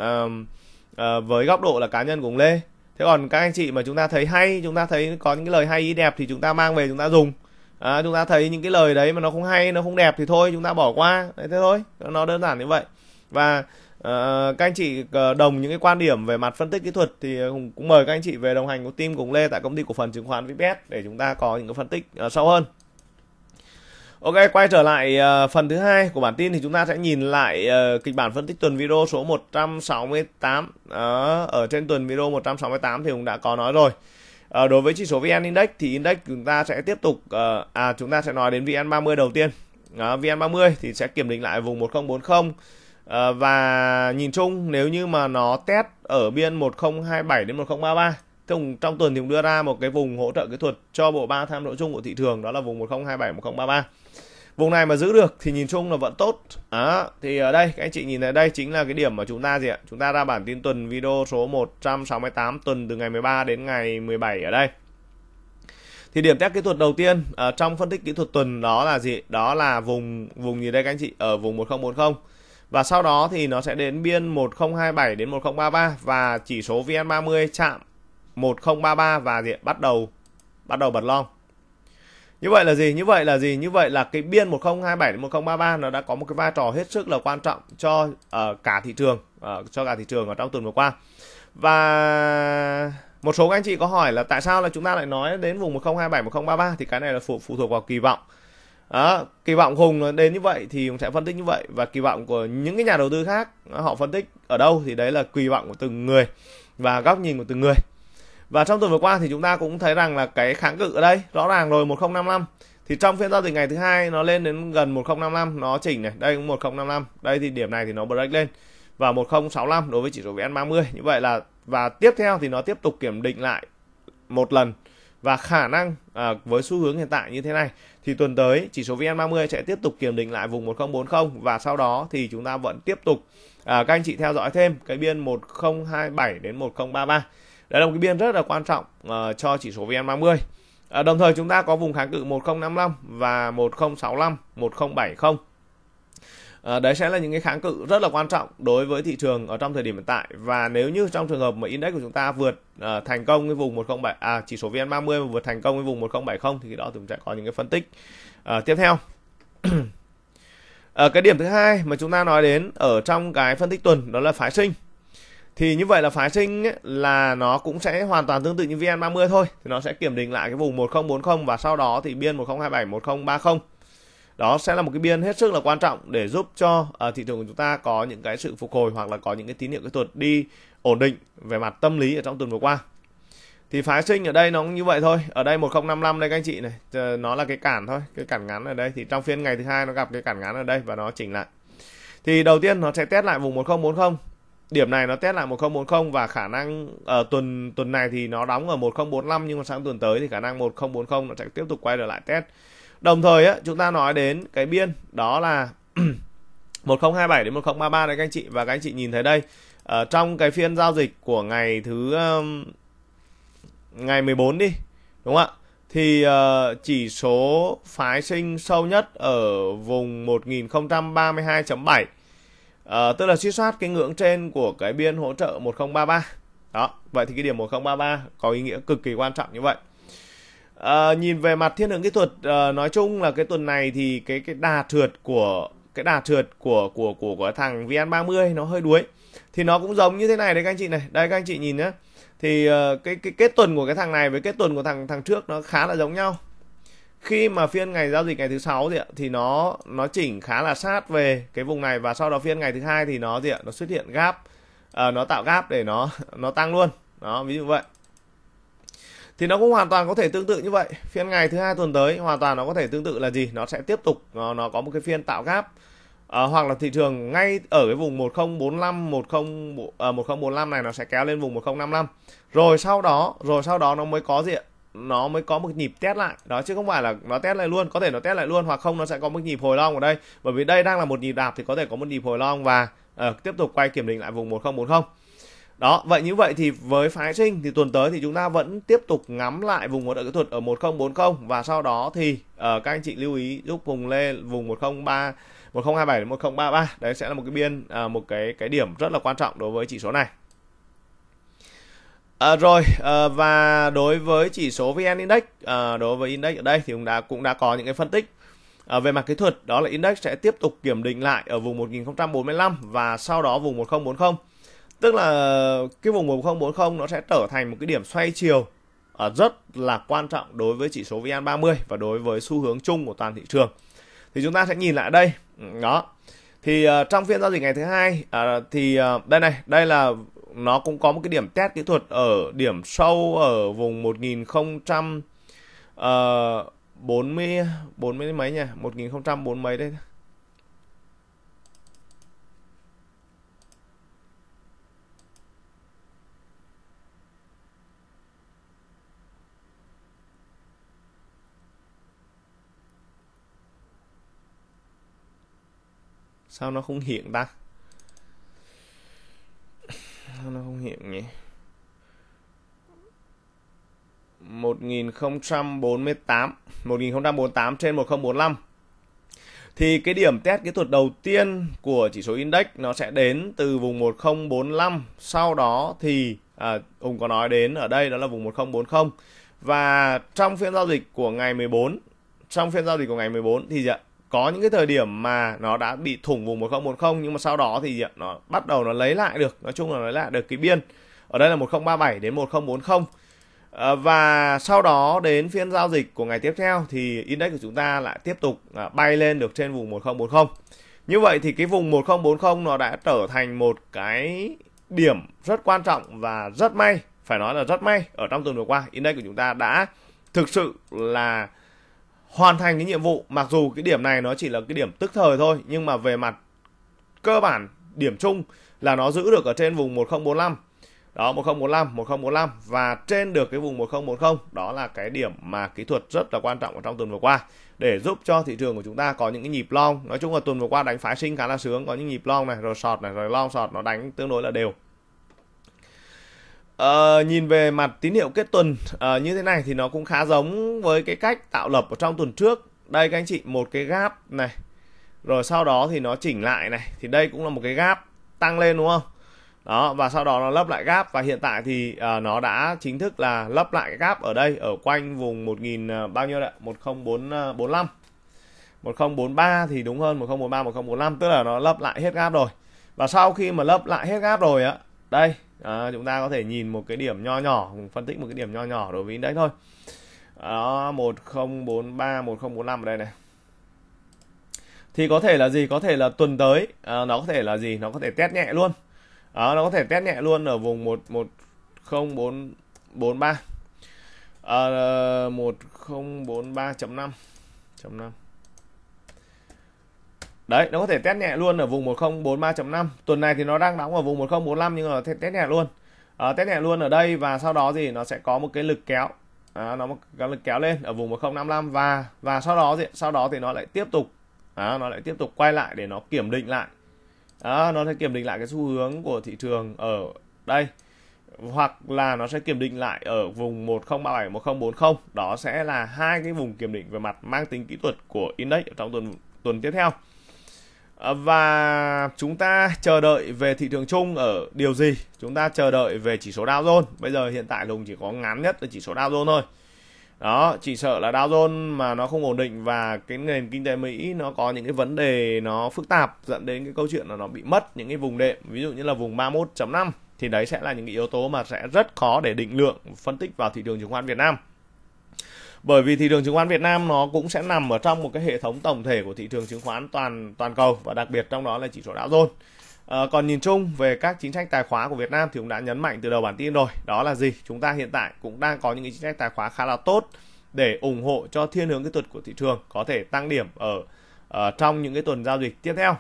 uh, với góc độ là cá nhân của Lê thế còn các anh chị mà chúng ta thấy hay chúng ta thấy có những cái lời hay ý đẹp thì chúng ta mang về chúng ta dùng à, chúng ta thấy những cái lời đấy mà nó không hay nó không đẹp thì thôi chúng ta bỏ qua đấy thế thôi nó đơn giản như vậy và uh, các anh chị ờ, đồng những cái quan điểm về mặt phân tích kỹ thuật thì cũng mời các anh chị về đồng hành cùng team cùng lê tại công ty cổ phần chứng khoán vps để chúng ta có những cái phân tích uh, sâu hơn Ok, quay trở lại uh, phần thứ hai của bản tin thì chúng ta sẽ nhìn lại uh, kịch bản phân tích tuần video số 168. Uh, ở trên tuần video 168 thì cũng đã có nói rồi. Uh, đối với chỉ số VN Index thì index chúng ta sẽ tiếp tục uh, à chúng ta sẽ nói đến VN30 đầu tiên. Uh, VN30 thì sẽ kiểm định lại vùng 1040 uh, và nhìn chung nếu như mà nó test ở biên 1027 đến 1033 trong, trong tuần thì cũng đưa ra một cái vùng hỗ trợ kỹ thuật cho bộ ba tham nội chung của thị trường đó là vùng 1027 1033 vùng này mà giữ được thì nhìn chung là vẫn tốt đó thì ở đây các anh chị nhìn ở đây chính là cái điểm mà chúng ta gì ạ chúng ta ra bản tin tuần video số 168 tuần từ ngày 13 đến ngày 17 ở đây thì điểm test kỹ thuật đầu tiên ở ờ, trong phân tích kỹ thuật tuần đó là gì đó là vùng vùng gì đây các anh chị ở vùng 1040 và sau đó thì nó sẽ đến biên 1027 đến 1033 và chỉ số VN30 chạm 1033 và gì bắt đầu bắt đầu bật long. Như vậy là gì? Như vậy là gì? Như vậy là cái biên 1027 đến 1033 nó đã có một cái vai trò hết sức là quan trọng cho uh, cả thị trường, uh, cho cả thị trường ở trong tuần vừa qua. Và một số anh chị có hỏi là tại sao là chúng ta lại nói đến vùng 1027 1033 thì cái này là phụ phụ thuộc vào kỳ vọng. Đó, kỳ vọng Hùng đến như vậy thì cũng sẽ phân tích như vậy và kỳ vọng của những cái nhà đầu tư khác họ phân tích ở đâu thì đấy là kỳ vọng của từng người và góc nhìn của từng người. Và trong tuần vừa qua thì chúng ta cũng thấy rằng là cái kháng cự ở đây rõ ràng rồi 1055 thì trong phiên giao dịch ngày thứ hai nó lên đến gần 1055 nó chỉnh này đây cũng 1055 đây thì điểm này thì nó break lên và 1065 đối với chỉ số VN30 như vậy là và tiếp theo thì nó tiếp tục kiểm định lại một lần và khả năng à, với xu hướng hiện tại như thế này thì tuần tới chỉ số VN30 sẽ tiếp tục kiểm định lại vùng 1040 và sau đó thì chúng ta vẫn tiếp tục à, các anh chị theo dõi thêm cái biên 1027 đến 1033 đây là một cái biên rất là quan trọng uh, cho chỉ số VN30. À, ờ, đồng thời chúng ta có vùng kháng cự 1055 và 1065, 1070. À, đấy sẽ là những cái kháng cự rất là quan trọng đối với thị trường ở trong thời điểm hiện tại và nếu như trong trường hợp mà index của chúng ta vượt à, thành công cái vùng 107 à chỉ số VN30 mà vượt thành công cái vùng 1070 thì đó chúng sẽ có những cái phân tích. À, tiếp theo. à, cái điểm thứ hai mà chúng ta nói đến ở trong cái phân tích tuần đó là phái sinh thì như vậy là phái sinh ấy, là nó cũng sẽ hoàn toàn tương tự như VN30 thôi thì nó sẽ kiểm định lại cái vùng 1040 và sau đó thì biên 1027 1030 đó sẽ là một cái biên hết sức là quan trọng để giúp cho uh, thị trường của chúng ta có những cái sự phục hồi hoặc là có những cái tín hiệu kỹ thuật đi ổn định về mặt tâm lý ở trong tuần vừa qua thì phái sinh ở đây nó cũng như vậy thôi ở đây 1055 đây các anh chị này ờ, nó là cái cản thôi cái cản ngắn ở đây thì trong phiên ngày thứ hai nó gặp cái cản ngắn ở đây và nó chỉnh lại thì đầu tiên nó sẽ test lại vùng 1040 điểm này nó test lại 1040 và khả năng ở ờ, tuần tuần này thì nó đóng ở 1045 nhưng mà sang tuần tới thì khả năng 1040 nó sẽ tiếp tục quay trở lại test. Đồng thời á, chúng ta nói đến cái biên đó là 1027 đến 1033 đấy các anh chị và các anh chị nhìn thấy đây ở ờ, trong cái phiên giao dịch của ngày thứ um, ngày 14 đi đúng không ạ? Thì uh, chỉ số phái sinh sâu nhất ở vùng 1032.7 uh, tức là suy soát cái ngưỡng trên của cái biên hỗ trợ 1033 đó vậy thì cái điểm 1033 có ý nghĩa cực kỳ quan trọng như vậy uh, nhìn về mặt thiên hướng kỹ thuật uh, nói chung là cái tuần này thì cái cái đà trượt của cái đà trượt của của của của thằng VN30 nó hơi đuối thì nó cũng giống như thế này đấy các anh chị này đây các anh chị nhìn nhé thì uh, cái cái kết tuần của cái thằng này với kết tuần của thằng thằng trước nó khá là giống nhau khi mà phiên ngày giao dịch ngày thứ sáu gì thì nó nó chỉnh khá là sát về cái vùng này và sau đó phiên ngày thứ hai thì nó gì ạ nó xuất hiện gap à, nó tạo gap để nó nó tăng luôn đó ví dụ vậy thì nó cũng hoàn toàn có thể tương tự như vậy phiên ngày thứ hai tuần tới hoàn toàn nó có thể tương tự là gì nó sẽ tiếp tục nó, nó có một cái phiên tạo gap à, hoặc là thị trường ngay ở cái vùng 1045 10 à, 1045 này nó sẽ kéo lên vùng 1055 rồi sau đó rồi sau đó nó mới có gì nó mới có một nhịp test lại đó chứ không phải là nó test lại luôn có thể nó test lại luôn hoặc không nó sẽ có một nhịp hồi long ở đây bởi vì đây đang là một nhịp đạp thì có thể có một nhịp hồi long và uh, tiếp tục quay kiểm định lại vùng 1040 đó vậy như vậy thì với phái sinh thì tuần tới thì chúng ta vẫn tiếp tục ngắm lại vùng hỗ trợ kỹ thuật ở 1040 và sau đó thì uh, các anh chị lưu ý giúp vùng lên vùng 103 1027 đến 1033 đấy sẽ là một cái biên uh, một cái cái điểm rất là quan trọng đối với chỉ số này À, rồi à, và đối với chỉ số VN Index à, đối với index ở đây thì cũng đã cũng đã có những cái phân tích à, về mặt kỹ thuật đó là index sẽ tiếp tục kiểm định lại ở vùng 1045 và sau đó vùng 1040 tức là cái vùng 1040 nó sẽ trở thành một cái điểm xoay chiều à, rất là quan trọng đối với chỉ số VN30 và đối với xu hướng chung của toàn thị trường thì chúng ta sẽ nhìn lại đây đó thì uh, trong phiên giao dịch ngày thứ hai uh, thì uh, đây này đây là nó cũng có một cái điểm test kỹ thuật ở điểm sâu ở vùng 1000 uh, 40 40 mấy nhỉ? 1040 mấy đây. Sao nó không hiện ta? sao nó không hiểu nhỉ 1048 1048 trên 1045 thì cái điểm test kỹ thuật đầu tiên của chỉ số index nó sẽ đến từ vùng 1045 sau đó thì à, Hùng có nói đến ở đây đó là vùng 1040 và trong phiên giao dịch của ngày 14 trong phiên giao dịch của ngày 14 thì gì ạ có những cái thời điểm mà nó đã bị thủng vùng 1010 nhưng mà sau đó thì nó bắt đầu nó lấy lại được nói chung là nó lấy lại được cái biên ở đây là 1037 đến 1040 ờ, và sau đó đến phiên giao dịch của ngày tiếp theo thì index của chúng ta lại tiếp tục à, bay lên được trên vùng 1040 như vậy thì cái vùng 1040 nó đã trở thành một cái điểm rất quan trọng và rất may phải nói là rất may ở trong tuần vừa qua index của chúng ta đã thực sự là hoàn thành cái nhiệm vụ mặc dù cái điểm này nó chỉ là cái điểm tức thời thôi nhưng mà về mặt cơ bản điểm chung là nó giữ được ở trên vùng 1045 đó 1045 1045 và trên được cái vùng 1040 đó là cái điểm mà kỹ thuật rất là quan trọng ở trong tuần vừa qua để giúp cho thị trường của chúng ta có những cái nhịp long nói chung là tuần vừa qua đánh phái sinh khá là sướng có những nhịp long này rồi sọt này rồi long sọt nó đánh tương đối là đều Uh, nhìn về mặt tín hiệu kết tuần uh, như thế này thì nó cũng khá giống với cái cách tạo lập ở trong tuần trước đây các anh chị một cái gap này rồi sau đó thì nó chỉnh lại này thì đây cũng là một cái gap tăng lên đúng không đó và sau đó nó lấp lại gap và hiện tại thì uh, nó đã chính thức là lấp lại cái gap ở đây ở quanh vùng 1000 uh, bao nhiêu đấy 10445 ba thì đúng hơn một một nghìn nghìn bốn ba 1043 1045 tức là nó lấp lại hết gap rồi và sau khi mà lấp lại hết gap rồi á đây à, chúng ta có thể nhìn một cái điểm nho nhỏ phân tích một cái điểm nho nhỏ đối với đấy thôi đó 1043 1045 ở đây này thì có thể là gì có thể là tuần tới à, nó có thể là gì nó có thể test nhẹ luôn à, nó có thể test nhẹ luôn ở vùng 11443 à, 1043.5 5 Đấy, nó có thể test nhẹ luôn ở vùng 1043.5. Tuần này thì nó đang đóng ở vùng 1045 nhưng mà nó test nhẹ luôn. À, test nhẹ luôn ở đây và sau đó gì nó sẽ có một cái lực kéo. À, nó một cái lực kéo lên ở vùng 1055 và và sau đó gì? Sau đó thì nó lại tiếp tục à, nó lại tiếp tục quay lại để nó kiểm định lại. À, nó sẽ kiểm định lại cái xu hướng của thị trường ở đây hoặc là nó sẽ kiểm định lại ở vùng 1037 1040. Đó sẽ là hai cái vùng kiểm định về mặt mang tính kỹ thuật của index trong tuần tuần tiếp theo. Ờ, và chúng ta chờ đợi về thị trường chung ở điều gì chúng ta chờ đợi về chỉ số Dow Jones bây giờ hiện tại lùng chỉ có ngắn nhất là chỉ số Dow Jones thôi đó chỉ sợ là Dow Jones mà nó không ổn định và cái nền kinh tế Mỹ nó có những cái vấn đề nó phức tạp dẫn đến cái câu chuyện là nó bị mất những cái vùng đệm ví dụ như là vùng 31.5 thì đấy sẽ là những cái yếu tố mà sẽ rất khó để định lượng phân tích vào thị trường chứng khoán Việt Nam bởi vì thị trường chứng khoán Việt Nam nó cũng sẽ nằm ở trong một cái hệ thống tổng thể của thị trường chứng khoán toàn toàn cầu và đặc biệt trong đó là chỉ số Dow Jones. À, còn nhìn chung về các chính sách tài khóa của Việt Nam thì cũng đã nhấn mạnh từ đầu bản tin rồi. Đó là gì? Chúng ta hiện tại cũng đang có những cái chính sách tài khóa khá là tốt để ủng hộ cho thiên hướng kỹ thuật của thị trường có thể tăng điểm ở, ở ờ, trong những cái tuần giao dịch tiếp theo.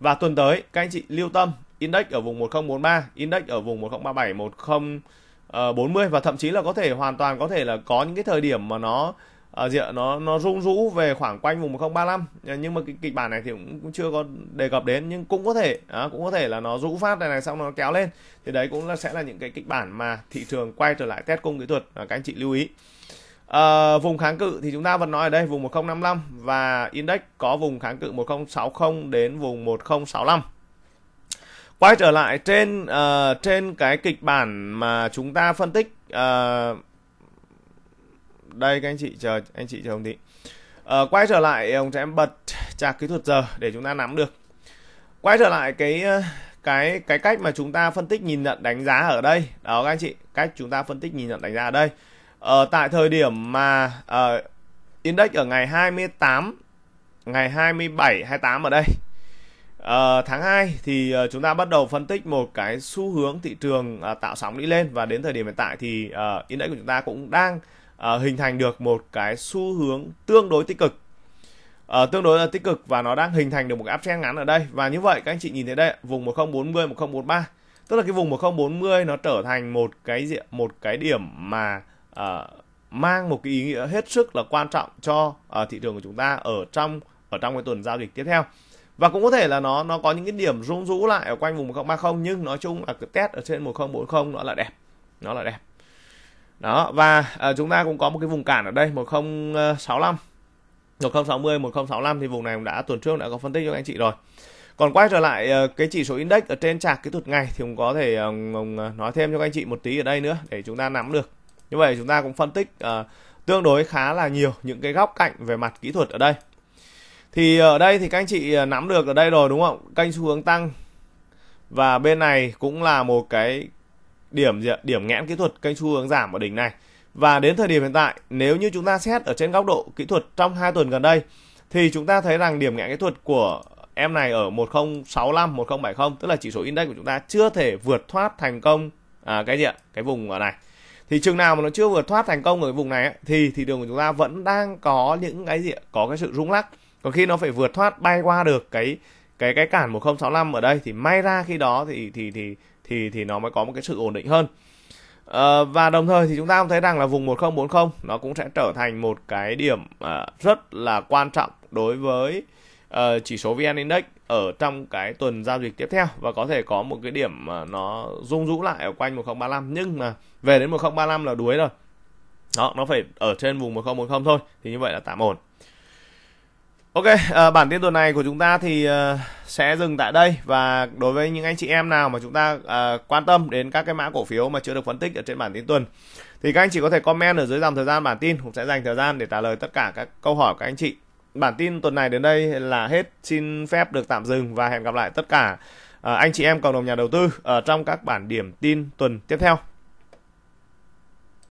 Và tuần tới các anh chị lưu tâm index ở vùng 1043, index ở vùng 1037, 10 uh, ờ, 40 và thậm chí là có thể hoàn toàn có thể là có những cái thời điểm mà nó uh, nó nó rung rũ về khoảng quanh vùng 1035 ờ, nhưng mà cái kịch bản này thì cũng, chưa có đề cập đến nhưng cũng có thể uh, cũng có thể là nó rũ phát này này xong nó kéo lên thì đấy cũng là sẽ là những cái kịch bản mà thị trường quay trở lại test cung kỹ thuật uh, các anh chị lưu ý À, vùng kháng cự thì chúng ta vẫn nói ở đây vùng 1055 và index có vùng kháng cự 1060 đến vùng 1065 quay trở lại trên uh, trên cái kịch bản mà chúng ta phân tích uh, đây các anh chị chờ anh chị chờ ông thị uh, ờ, quay trở lại ông sẽ bật trạc kỹ thuật giờ để chúng ta nắm được quay trở lại cái cái cái cách mà chúng ta phân tích nhìn nhận đánh giá ở đây đó các anh chị cách chúng ta phân tích nhìn nhận đánh giá ở đây ở uh, tại thời điểm mà uh, index ở ngày 28 ngày 27 28 ở đây À, tháng 2 thì ờ, chúng ta bắt đầu phân tích một cái xu hướng thị trường à, tạo sóng đi lên và đến thời điểm hiện tại thì à, index của chúng ta cũng đang à, hình thành được một cái xu hướng tương đối tích cực à, tương đối là tích cực và nó đang hình thành được một cái uptrend ngắn ở đây và như vậy các anh chị nhìn thấy đây vùng 1040 1043 tức là cái vùng 1040 nó trở thành một cái diện một cái điểm mà à, mang một cái ý nghĩa hết sức là quan trọng cho à, thị trường của chúng ta ở trong ở trong cái tuần giao dịch tiếp theo và cũng có thể là nó nó có những cái điểm rung rũ lại ở quanh vùng 1030 nhưng nói chung là cái test ở trên 1040 nó là đẹp nó là đẹp đó và à, chúng ta cũng có một cái vùng cản ở đây 1065 1060 1065 thì vùng này cũng đã tuần trước đã có phân tích cho anh chị rồi còn quay trở lại ờ, cái chỉ số index ở trên chart kỹ thuật ngày thì cũng có thể ờ, ờ, nói thêm cho anh chị một tí ở đây nữa để chúng ta nắm được như vậy chúng ta cũng phân tích uh, tương đối khá là nhiều những cái góc cạnh về mặt kỹ thuật ở đây thì ở đây thì các anh chị à, nắm được ở đây rồi đúng không kênh xu hướng tăng và bên này cũng là một cái điểm điểm nghẽn kỹ thuật kênh xu hướng giảm ở đỉnh này và đến thời điểm hiện tại nếu như chúng ta xét ở trên góc độ kỹ thuật trong hai tuần gần đây thì chúng ta thấy rằng điểm nghẽn kỹ thuật của em này ở 1065 1070 tức là chỉ số index của chúng ta chưa thể vượt thoát thành công à, cái gì ạ cái vùng ở này thì chừng nào mà nó chưa vượt thoát thành công ở cái vùng này ấy, thì thị trường của chúng ta vẫn đang có những cái gì ạ? có cái sự rung lắc còn khi nó phải vượt thoát bay qua được cái cái cái cản 1065 ở đây thì may ra khi đó thì thì thì thì thì nó mới có một cái sự ổn định hơn à, và đồng thời thì chúng ta cũng thấy rằng là vùng 1040 nó cũng sẽ trở thành một cái điểm à, rất là quan trọng đối với Uh, chỉ số VN Index ở trong cái tuần giao dịch tiếp theo và có thể có một cái điểm mà nó rung rũ lại ở quanh 1035 nhưng mà về đến 1035 là đuối rồi. Đó, nó phải ở trên vùng 1040 thôi thì như vậy là tạm ổn. Ok, uh, bản tin tuần này của chúng ta thì uh, sẽ dừng tại đây và đối với những anh chị em nào mà chúng ta uh, quan tâm đến các cái mã cổ phiếu mà chưa được phân tích ở trên bản tin tuần thì các anh chị có thể comment ở dưới dòng thời gian bản tin cũng sẽ dành thời gian để trả lời tất cả các câu hỏi của các anh chị. Bản tin tuần này đến đây là hết. Xin phép được tạm dừng và hẹn gặp lại tất cả uh, anh chị em cộng đồng nhà đầu tư ở trong các bản điểm tin tuần tiếp theo.